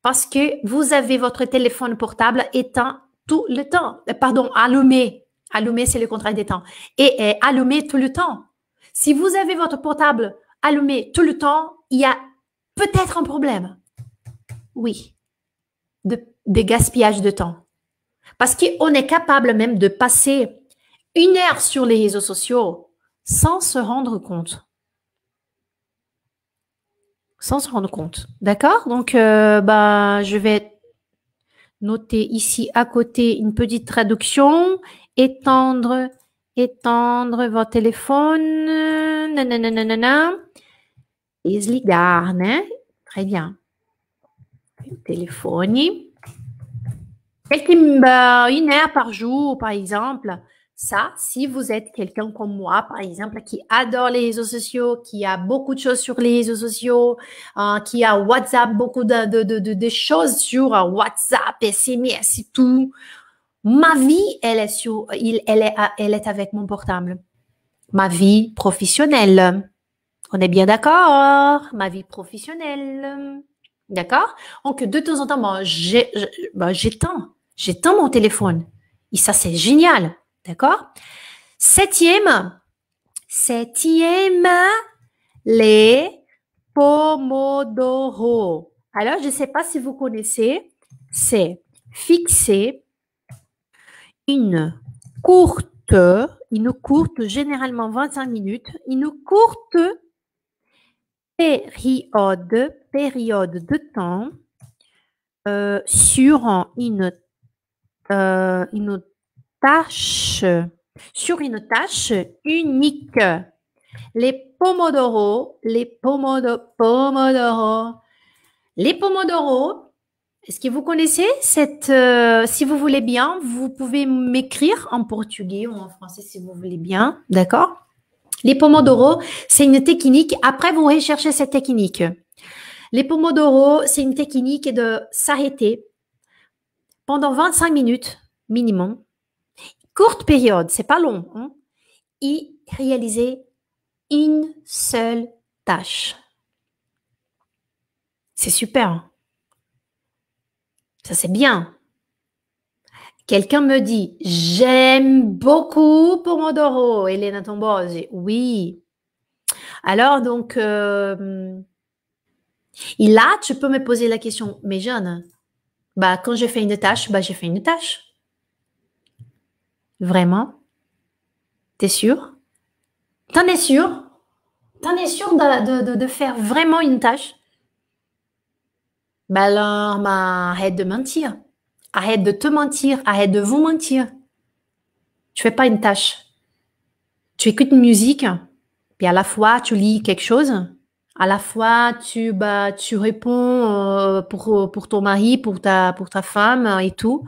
parce que vous avez votre téléphone portable éteint tout le temps, pardon, allumé Allumer, c'est le contraire des temps. Et, allumer tout le temps. Si vous avez votre portable allumé tout le temps, il y a peut-être un problème. Oui, de, gaspillage de temps. Parce qu'on est capable même de passer une heure sur les réseaux sociaux sans se rendre compte. Sans se rendre compte. D'accord Donc, euh, bah, je vais Notez ici à côté une petite traduction. Étendre, étendre votre téléphone. Nanana, Très bien. Téléphone. une heure par jour, par exemple ça, si vous êtes quelqu'un comme moi, par exemple, qui adore les réseaux sociaux, qui a beaucoup de choses sur les réseaux sociaux, hein, qui a WhatsApp, beaucoup de, choses sur euh, WhatsApp, SMS et tout, ma vie, elle est, sur, il, elle, est, euh, elle est avec mon portable. Ma vie professionnelle. On est bien d'accord Ma vie professionnelle. D'accord Donc, de temps en temps, moi, bah, j'éteins, j'éteins mon téléphone. Et ça, c'est génial. D'accord Septième, septième, les pomodoro. Alors, je ne sais pas si vous connaissez, c'est fixer une courte, une courte, généralement 25 minutes, une courte période, période de temps euh, sur une, euh, une tâche, sur une tâche unique. Les pomodoro, les pomodoro, Les pomodoro, est-ce que vous connaissez cette euh, Si vous voulez bien, vous pouvez m'écrire en portugais ou en français si vous voulez bien, d'accord Les pomodoro, c'est une technique. Après, vous recherchez cette technique. Les pomodoro, c'est une technique de s'arrêter pendant 25 minutes minimum courte période, c'est pas long, hein, réaliser une seule tâche. C'est super. Ça, c'est bien. Quelqu'un me dit, j'aime beaucoup Pomodoro, Elena Tombosi. Oui. Alors, donc, euh, il a. là, tu peux me poser la question, mais Jeanne, bah, quand j'ai fais une tâche, bah, j'ai fait une tâche. Vraiment T'es sûr T'en es sûr T'en es sûr de, faire vraiment une tâche Ben alors, arrête de mentir. Arrête de te mentir. Arrête de vous mentir. Tu fais pas une tâche. Tu écoutes une musique, puis à la fois tu lis quelque chose, à la fois tu bah tu réponds euh, pour, pour ton mari, pour ta pour ta femme et tout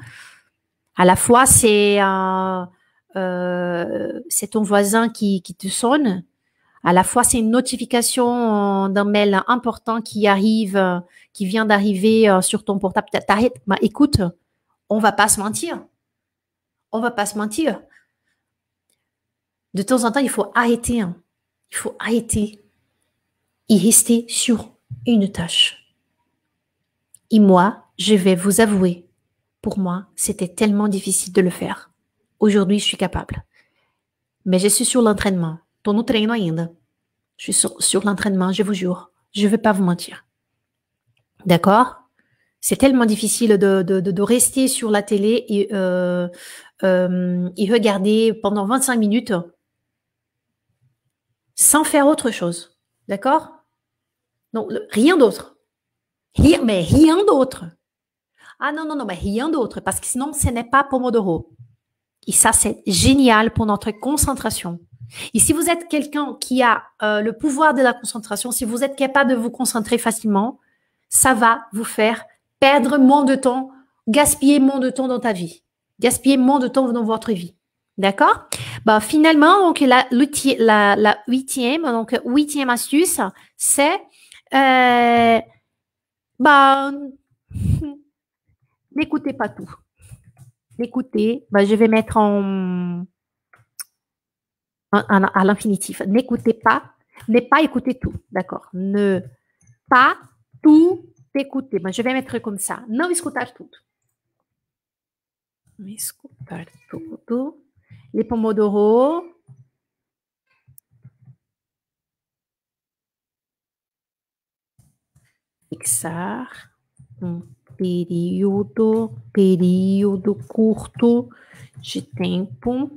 à la fois c'est euh, euh, ton voisin qui, te sonne, à la fois c'est une notification euh, d'un mail important qui arrive, qui vient d'arriver sur ton portable. T'arrêtes, bah, écoute, on va pas se mentir. On va pas se mentir. De temps en temps, il faut arrêter. Hein. Il faut arrêter et rester sur une tâche. Et moi, je vais vous avouer pour moi, c'était tellement difficile de le faire. Aujourd'hui, je suis capable. Mais je suis sur l'entraînement. Ton no ainda. Je suis sur, l'entraînement, je vous jure. Je ne vais pas vous mentir. D'accord c'est tellement difficile de, rester sur la télé et, euh, euh, regarder pendant 25 minutes sans faire autre chose. D'accord Non, rien d'autre. Rien, mais rien d'autre. Ah non, non, non, mais rien d'autre, parce que sinon, ce n'est pas Pomodoro. Et ça, c'est génial pour notre concentration. Et si vous êtes quelqu'un qui a euh, le pouvoir de la concentration, si vous êtes capable de vous concentrer facilement, ça va vous faire perdre moins de temps, gaspiller moins de temps dans ta vie, gaspiller moins de temps dans votre vie. D'accord bah, Finalement, donc, la, la, la huitième, donc, huitième astuce, c'est euh, bah, n'écoutez pas tout. N'écoutez, bah, je vais mettre en, à l'infinitif. N'écoutez pas, n'est pas écouter tout, d'accord Ne pas tout écouter. Bah, je vais mettre comme ça. Non, escutar tout. Non, escutar tout. Les pomodoro. Xar. Hmm. período, período curto de tempo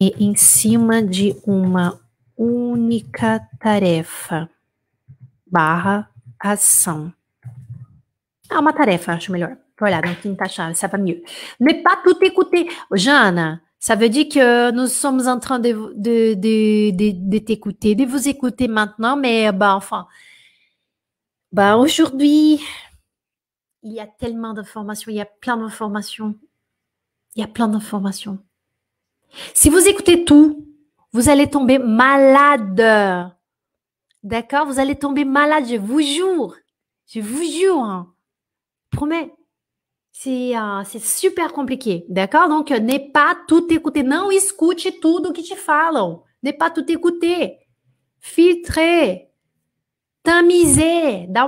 e em cima de uma única tarefa barra ação. Ah, uma tarefa, acho melhor. Voilà, donc une tâche, ça va mieux. n'est pas tout écouter. Jeanne, ça veut dire que nous sommes en train de, de, de, de, de t'écouter, de vous écouter maintenant, mais bah, enfin, bah, aujourd'hui, il y a tellement d'informations, il y a plein d'informations. Il y a plein d'informations. Si vous écoutez tout, vous allez tomber malade. D'accord Vous allez tomber malade, je vous jure. Je vous jure. Hein. Promets. Euh, c'est super compliqué, d'accord? Donc, euh, n'est pas tout écouter. Não tout ce que te falam. N'est pas tout écouter. Filtrer tamiser, dar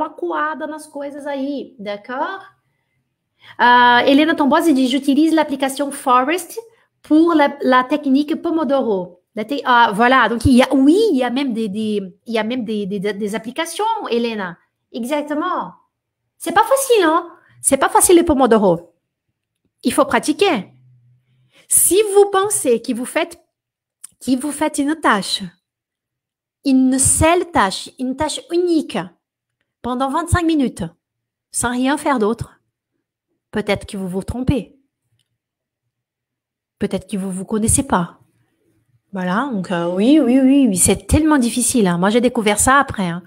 nas coisas d'accord? Uh, ah, tomboise dit J'utilise l'application Forest pour la, technique Pomodoro. Ah, voilà, donc oui, il y a même des, même des, applications, Elena. Exactement. C'est pas facile, hein? C'est pas facile le Pomodoro. Il faut pratiquer. Si vous pensez que vous faites, que vous faites une tâche une seule tâche, une tâche unique, pendant 25 minutes, sans rien faire d'autre, peut-être que vous vous trompez. Peut-être que vous ne vous connaissez pas. Voilà, donc euh, oui, oui, oui, oui c'est tellement difficile. Hein. Moi, j'ai découvert ça après. Hein.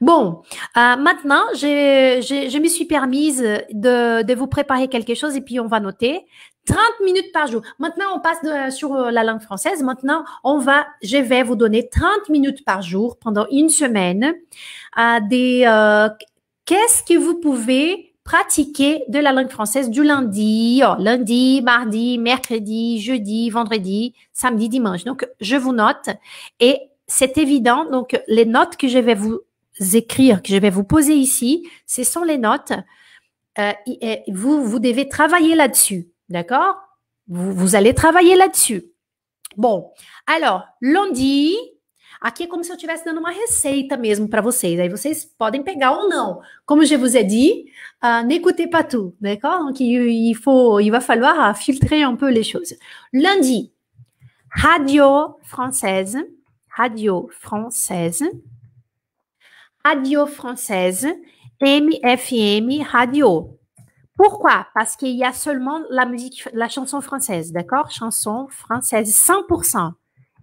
Bon, euh, maintenant, je me suis permise de, de, vous préparer quelque chose et puis on va noter. 30 minutes par jour. Maintenant, on passe euh, sur euh, la langue française. Maintenant, on va, je vais vous donner 30 minutes par jour pendant une semaine à euh, des qu'est-ce que vous pouvez pratiquer de la langue française du lundi, oh, lundi, mardi, mercredi, jeudi, vendredi, samedi, dimanche. Donc, je vous note et c'est évident. Donc, les notes que je vais vous écrire, que je vais vous poser ici, ce sont les notes. vous, vous devez travailler là-dessus. D'accord vous, vous, allez travailler là-dessus. Bom, alors, lundi. Aqui é como se eu estivesse dando uma receita mesmo para vocês. Aí vocês podem pegar ou não. Como je vous ai dit, euh, n'écoutez pas tout, d'accord Donc, il, faut, il va falloir ah, filtrer un peu les choses. Lundi, radio française, radio française, radio française, MFM radio. Pourquoi Parce qu'il y a seulement la musique, la chanson française, d'accord Chanson française, 100%.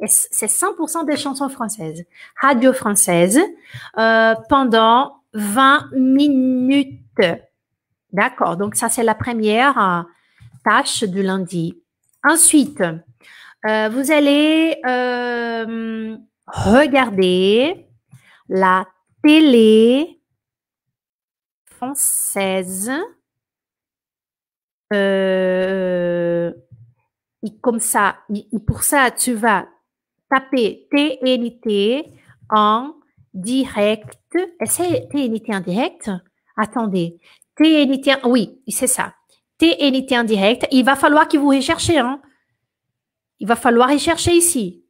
C'est 100% des chansons françaises. Radio française, euh, pendant 20 minutes. D'accord, donc ça c'est la première euh, tâche du lundi. Ensuite, euh, vous allez regarder la télé française euh, euh, et comme ça, pour ça, tu vas taper TNT en direct. C'est TNT en direct? Attendez. TNT, en, oui, c'est ça. TNT en direct. Il va falloir que vous recherchez, hein? Il va falloir rechercher ici.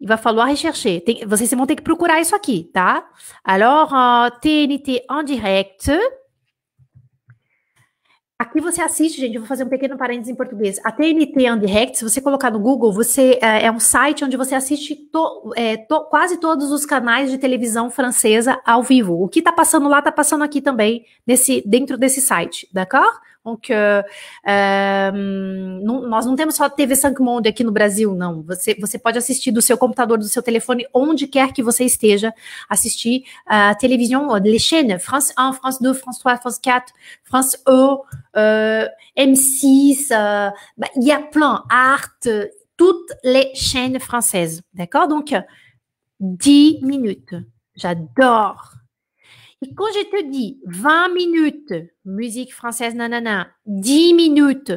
Il va falloir rechercher. Vous allez vão ter que procurar isso aqui, tá? Alors, TNT euh, en direct. Aqui você assiste, gente, eu vou fazer um pequeno parênteses em português. A TNT Undirect, se você colocar no Google, você é, é um site onde você assiste to, é, to, quase todos os canais de televisão francesa ao vivo. O que está passando lá está passando aqui também, nesse, dentro desse site, d'accord? Donc, euh, não, nós não temos só TV Monde aqui no Brasil, não. Você, você pode assistir do seu computador, do seu telefone, onde quer que você esteja, assistir a uh, eh, televisão, les chaînes France 1, France 2, France 3, France 4, France E, uh, M6, il bah, y a plein, Arte, toutes les chaînes françaises, d'accord Donc, 10 minutes. J'adore quand je te dis 20 minutes, musique française, nanana, 10 minutes,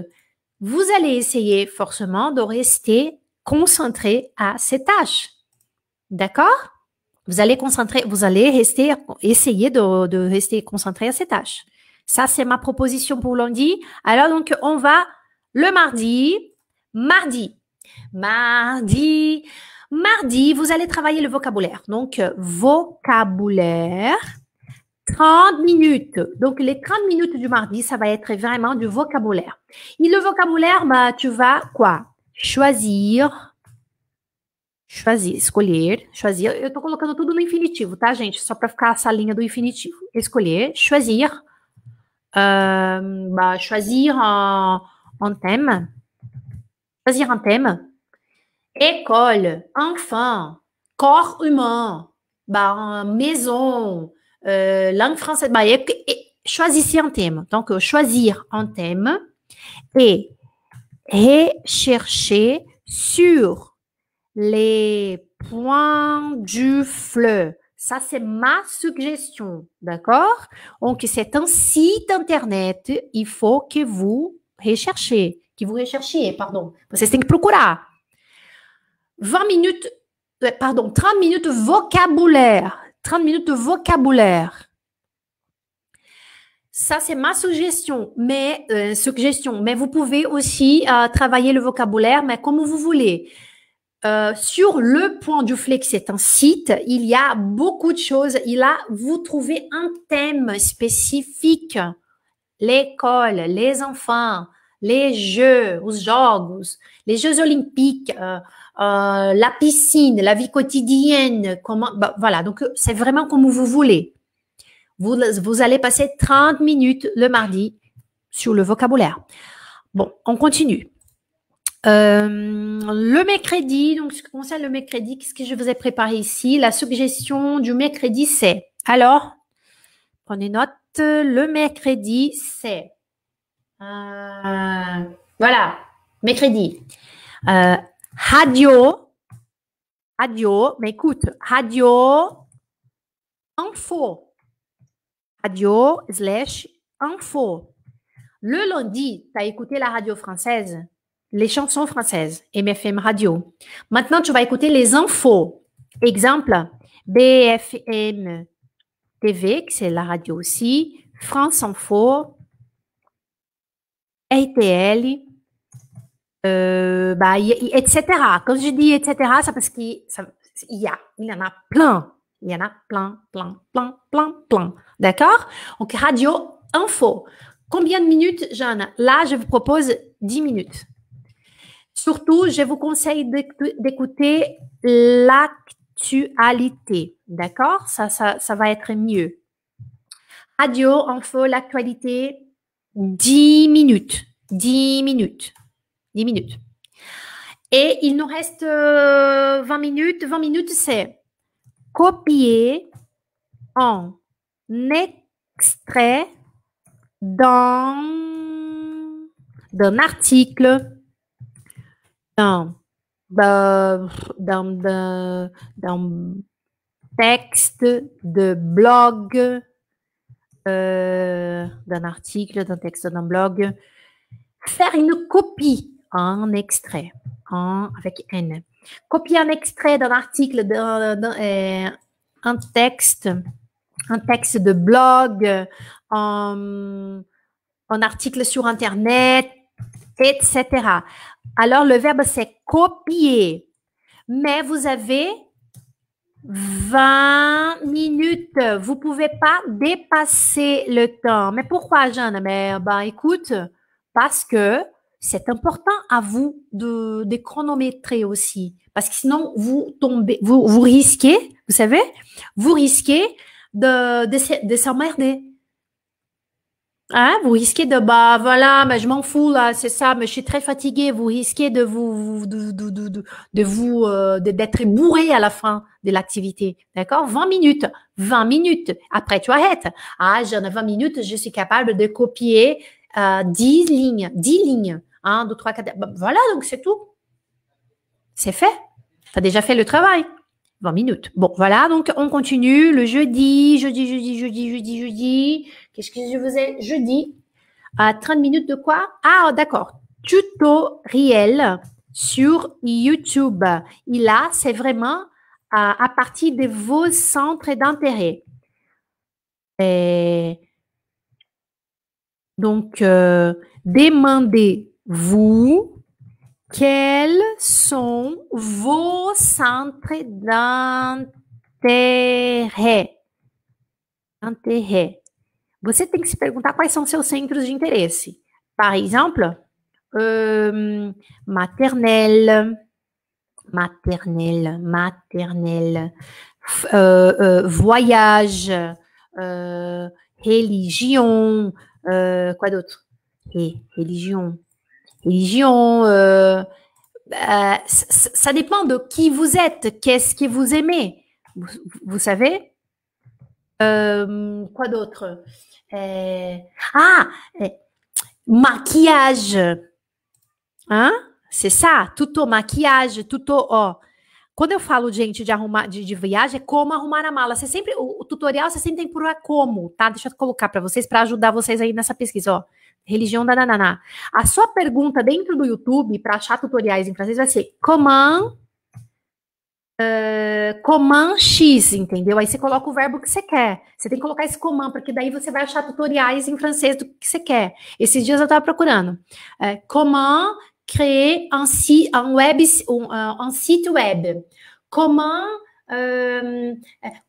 vous allez essayer forcément de rester concentré à ces tâches. D'accord Vous allez concentrer, vous allez rester, essayer de, de rester concentré à ces tâches. Ça, c'est ma proposition pour lundi. Alors, donc, on va le mardi, mardi, mardi, mardi, vous allez travailler le vocabulaire. Donc, vocabulaire. 30 minutes. Donc, les 30 minutes du mardi, ça va être vraiment du vocabulaire. Et le vocabulaire, bah, tu vas quoi? Choisir. Choisir, escolher, choisir. Eu tô colocando tudo no infinitivo, tá, gente? Só para ficar essa linha do infinitivo. Escolher, choisir. Bah, choisir un, thème. Choisir un thème. École, enfant, corps humain, bah, maison, euh, langue française. Bah, et, choisissez un thème. Donc, euh, choisir un thème et, rechercher sur les points du fleu Ça, c'est ma suggestion, d'accord Donc, c'est un site internet. Il faut que vous recherchez, que vous recherchiez, pardon. vous c'est 20 minutes, euh, pardon, 30 minutes vocabulaire. 30 minutes de vocabulaire. Ça, c'est ma suggestion, mais euh, suggestion. Mais vous pouvez aussi euh, travailler le vocabulaire, mais comme vous voulez. Euh, sur le point du flex, c'est un site. Il y a beaucoup de choses. Il a. vous trouvez un thème spécifique. L'école, les enfants, les jeux, les jogos, les jeux olympiques, euh, la piscine, la vie quotidienne, comment, bah, voilà. Donc, euh, c'est vraiment comme vous voulez. Vous, allez passer 30 minutes le mardi sur le vocabulaire. Bon, on continue. Euh, le mercredi, donc ce qui concerne le mercredi, qu'est-ce que je vous ai préparé ici La suggestion du mercredi, c'est. Alors, prenez note. Le mercredi, c'est. voilà, mercredi. Euh, Radio, radio, mais écoute, radio, info, radio, slash, info. Le lundi, tu as écouté la radio française, les chansons françaises, MFM Radio. Maintenant, tu vas écouter les infos. Exemple, BFM TV, c'est la radio aussi, France Info, RTL, euh, bah, etc. Quand je dis etc, c'est parce qu'il y a, il y en a plein. Il y en a plein, plein, plein, plein, plein. D'accord Donc, radio, info. Combien de minutes, Jeanne Là, je vous propose 10 minutes. Surtout, je vous conseille d'écouter l'actualité. D'accord ça, ça, ça va être mieux. Radio, info, l'actualité, 10 minutes. 10 minutes. 10 minutes. Et il nous reste 20 euh, minutes. 20 minutes, c'est copier en extrait dans d'un article, dans, texte de blog, euh, d'un article, d'un texte d'un blog, faire une copie un extrait, en, avec N. Copier un extrait d'un article, d'un un euh, texte, un texte de blog, un, euh, article sur Internet, etc. Alors, le verbe, c'est copier. Mais vous avez 20 minutes. Vous pouvez pas dépasser le temps. Mais pourquoi, Jeanne? Mais, eh ben, écoute, parce que c'est important à vous de, chronométrer aussi, parce que sinon vous tombez, vous, vous risquez, vous savez, vous risquez de, s'emmerder. Hein? Vous risquez de bah voilà, mais je m'en fous là, c'est ça, mais je suis très fatiguée. Vous risquez de vous de, vous euh, d'être bourré à la fin de l'activité, d'accord 20 minutes, 20 minutes. Après tu arrêtes. Ah, j'en ai 20 minutes, je suis capable de copier 10 euh, lignes, 10 lignes. 1, 2, 3, 4. voilà, donc c'est tout. C'est fait. Tu as déjà fait le travail. 20 minutes. Bon, voilà, donc on continue le jeudi, jeudi, jeudi, jeudi, jeudi, jeudi. Qu'est-ce que je vous ai jeudi à 30 minutes de quoi Ah, d'accord. Tutoriel sur YouTube. Et là, c'est vraiment à, partir de vos centres d'intérêt. Et donc, euh, demandez vous, quels sont vos centres d'intérêt? Intérêt. Você tem que se perguntar quais são seus centros de Par exemple, hum, maternelle, maternelle, maternelle, euh, euh, voyage, euh, religion, quoi d'autre? Et religion, religion. Euh, euh, ça dépend de qui vous êtes, qu'est-ce que vous aimez. Vous, vous savez euh, Quoi d'autre euh, Ah euh, Maquillage. Hein C'est ça. Tudo maquiagem, tudo, oh. ó. Quando eu falo, gente, de arrumar, de, de, viagem, é como arrumar a mala. Você sempre, o, o tutorial, você sempre tem por como, tá? Deixa eu colocar para vocês para ajudar vocês aí nessa pesquisa, ó religião da nananá. A sua pergunta dentro do YouTube para achar tutoriais em francês vai ser comment uh, X, entendeu? Aí você coloca o verbo que você quer. Você tem que colocar esse command, porque daí você vai achar tutoriais em francês do que você quer. Esses dias eu estava procurando. Uh, eh, comment créer un, si, un, web, un, eh, un site web? Comment, euh,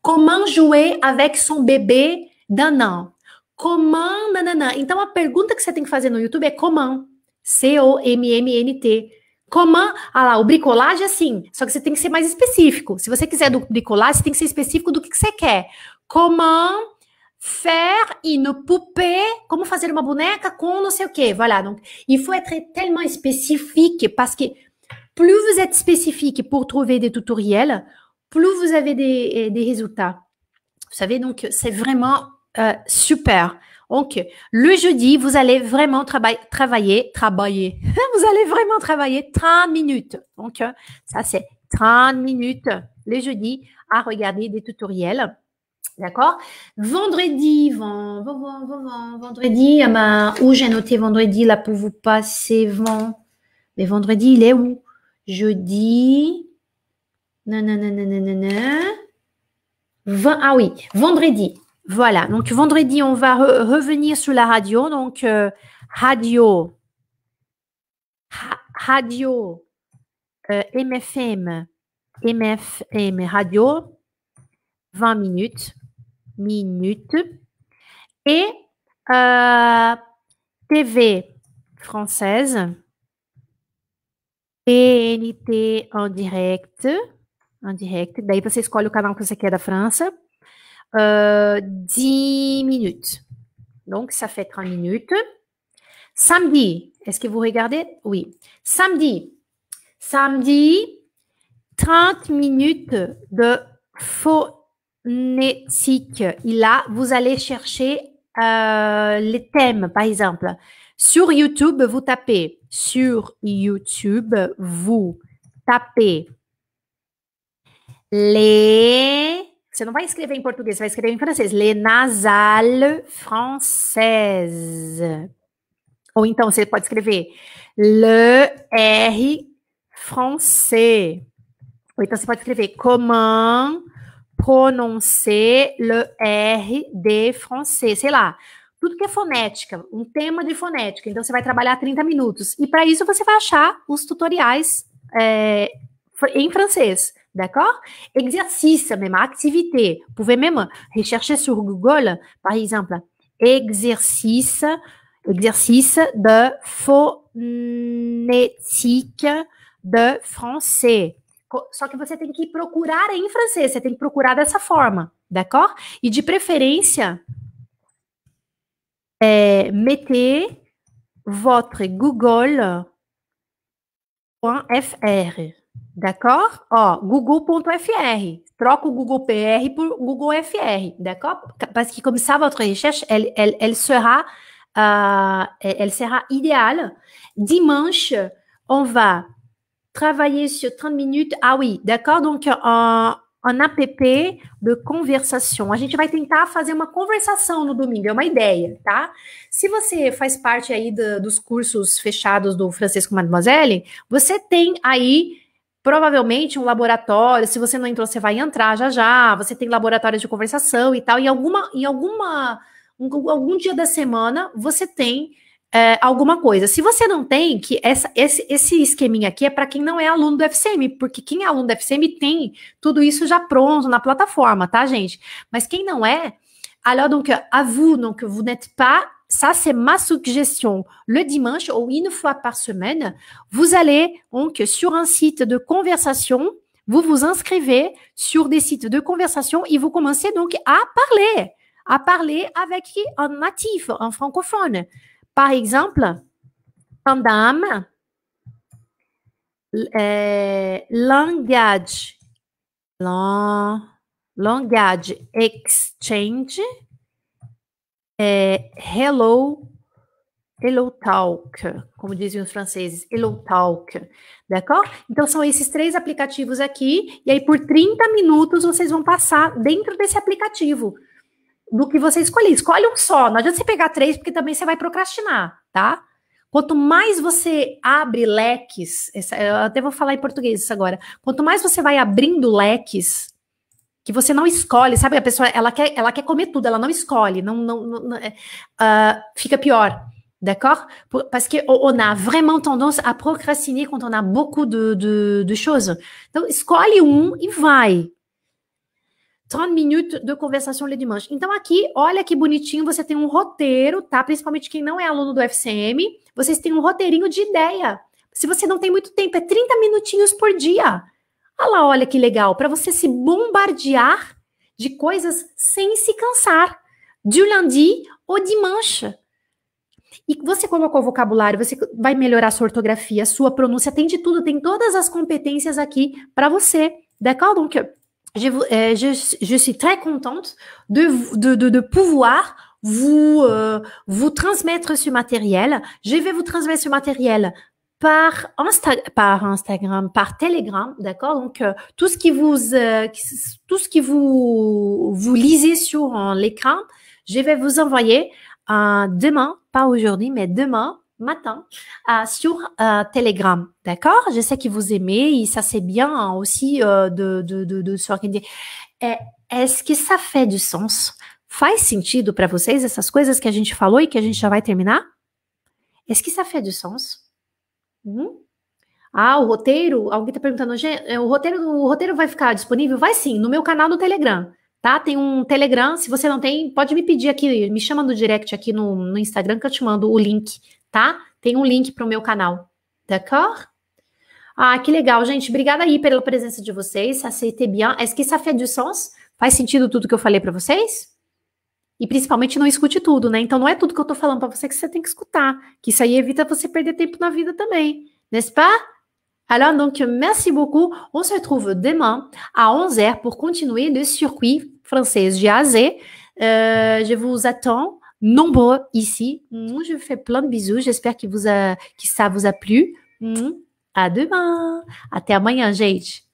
comment jouer avec son bébé d'un an? Command, nananã. Então a pergunta que você tem que fazer no YouTube é command. C-O-M-M-N-T. Command, ah lá, o bricolagem é assim, só que você tem que ser mais específico. Se você quiser do bricolagem, você tem que ser específico do que, que você quer. Command faire no poupé, como fazer uma boneca com não sei o quê. Voilà, donc il faut être tellement spécifique parce que plus vous êtes spécifique pour trouver des tutoriels, plus vous avez des, eh, des résultats. Vous savez, donc c'est vraiment Euh, super. Donc, le jeudi, vous allez vraiment travailler, travailler, travailler. vous allez vraiment travailler 30 minutes. Donc, euh, ça, c'est 30 minutes le jeudi à regarder des tutoriels. D'accord Vendredi, vendredi, vendredi, ah où j'ai noté vendredi là pour vous passer Mais vendredi, il est où Jeudi. Non, non, non, non, non, non, ah oui, vendredi. Voilà, donc vendredi, on va revenir sur la radio. Donc, euh, radio, radio, euh, MFM, MFM radio, 20 minutes, minutes. Et euh, TV française, TNT en direct, en direct. d'ailleurs, vous choisissez le canal que você quer de France. Euh, dix 10 minutes. Donc, ça fait 30 minutes. Samedi, est-ce que vous regardez Oui. Samedi, samedi, 30 minutes de phonétique. Et là, vous allez chercher euh, les thèmes, par exemple. Sur YouTube, vous tapez. Sur YouTube, vous tapez les Você não vai escrever em português, você vai escrever em francês. Le nasal françaises. Ou então você pode escrever le R français. Ou então você pode escrever comment prononcer le R de français. Sei lá. Tudo que é fonética, um tema de fonética. Então você vai trabalhar 30 minutos. E para isso você vai achar os tutoriais é, em francês. D'accord Exercice, même activité. Vous pouvez même rechercher sur Google, par exemple, exercice, exercice de phonétique de français. Só que você tem que procurar em francês, você tem que procurar dessa forma, d'accord? Et de préférence, mettez votre google.fr. D'accord? Ó, google.fr. Troca o Google PR por Google FR. D'accord? Parce que comme ça, votre recherche, elle, elle, elle sera, euh, elle sera idéale. Dimanche, on va travailler sur 30 minutes. Ah oui, d'accord? Donc, en, um app de conversação. A gente vai tentar fazer uma conversação no domingo, é uma ideia, tá? Se você faz parte aí do, dos cursos fechados do Francisco Mademoiselle, você tem aí provavelmente um laboratório, se você não entrou, você vai entrar já já, você tem laboratórios de conversação e tal, e alguma, em alguma, um, algum dia da semana você tem é, alguma coisa. Se você não tem, que essa, esse, esse esqueminha aqui é para quem não é aluno do FCM, porque quem é aluno do FCM tem tudo isso já pronto na plataforma, tá, gente? Mas quem não é, alors donc, à vous, donc, vous n'êtes pas Ça, c'est ma suggestion. Le dimanche ou une fois par semaine, vous allez donc sur un site de conversation, vous vous inscrivez sur des sites de conversation et vous commencez donc à parler, à parler avec un natif, un francophone. Par exemple, euh, langage, langage exchange, É, hello, hello talk, como dizem os franceses, hello talk, d'accord? Então são esses três aplicativos aqui, e aí por 30 minutos vocês vão passar dentro desse aplicativo, do que você escolher. Escolhe um só, não adianta você pegar três, porque também você vai procrastinar, tá? Quanto mais você abre leques, essa, eu até vou falar em português isso agora. Quanto mais você vai abrindo leques, que você não escolhe, sabe? A pessoa ela quer, ela quer comer tudo, ela não escolhe, não, não, não uh, fica pior. D'accord Porque, on a vraiment tendance à procrastiner quand on a beaucoup de, de, de choses. Então, escolhe um e vai. 30 minutos de conversação de manhã. Então, aqui, olha que bonitinho, você tem um roteiro, tá? Principalmente quem não é aluno do FCM, vocês têm um roteirinho de ideia. Se você não tem muito tempo, é 30 minutinhos por dia. Olha ah lá, olha que legal, para você se bombardear de coisas sem se cansar, de lundi ou de mancha. E você colocou o vocabulário, você vai melhorar a sua ortografia, a sua pronúncia, tem de tudo, tem todas as competências aqui para você. D'accord? Donc, je, eu eh, je, je, suis très contente de, de, de, de pouvoir vous, euh, vous transmettre ce matériel. Je vais vous transmettre ce matériel par, Instagram, par Telegram, d'accord Donc euh, tout ce qui vous euh, tout ce qui vous vous lisez sur euh, l'écran, je vais vous envoyer demain, pas aujourd'hui, mais demain matin sur Telegram, d'accord Je sais que vous aimez et ça c'est bien hein, aussi de de, de, s'organiser. Est-ce que ça fait du sens Faz sentido para vocês essas coisas que a gente falou e que a gente já vai Est-ce que ça fait du sens Uhum. Ah, o roteiro? Alguém está perguntando, é, o roteiro, o roteiro vai ficar disponível? Vai sim, no meu canal do Telegram, tá? Tem um Telegram, se você não tem, pode me pedir aqui, me chama no direct aqui no, no Instagram que eu te mando o link, tá? Tem um link para o meu canal, d'accord? Ah, que legal, gente. Obrigada aí pela presença de vocês. Aceitei bien. É, Est-ce que ça fait du sens? Faz sentido tudo que eu falei para vocês? E principalmente não escute tudo, né? Então não é tudo que eu tô falando para você que você tem que escutar, que isso aí evita você perder tempo na vida também, n'est-ce pas? Alors donc merci beaucoup, on se retrouve demain à 11h pour continuer le circuit français de A Euh, je vous attends nombreux ici. Je vous fais plein de bisous, j'espère que, que, ça vous a plu. À demain. Até amanhã, gente.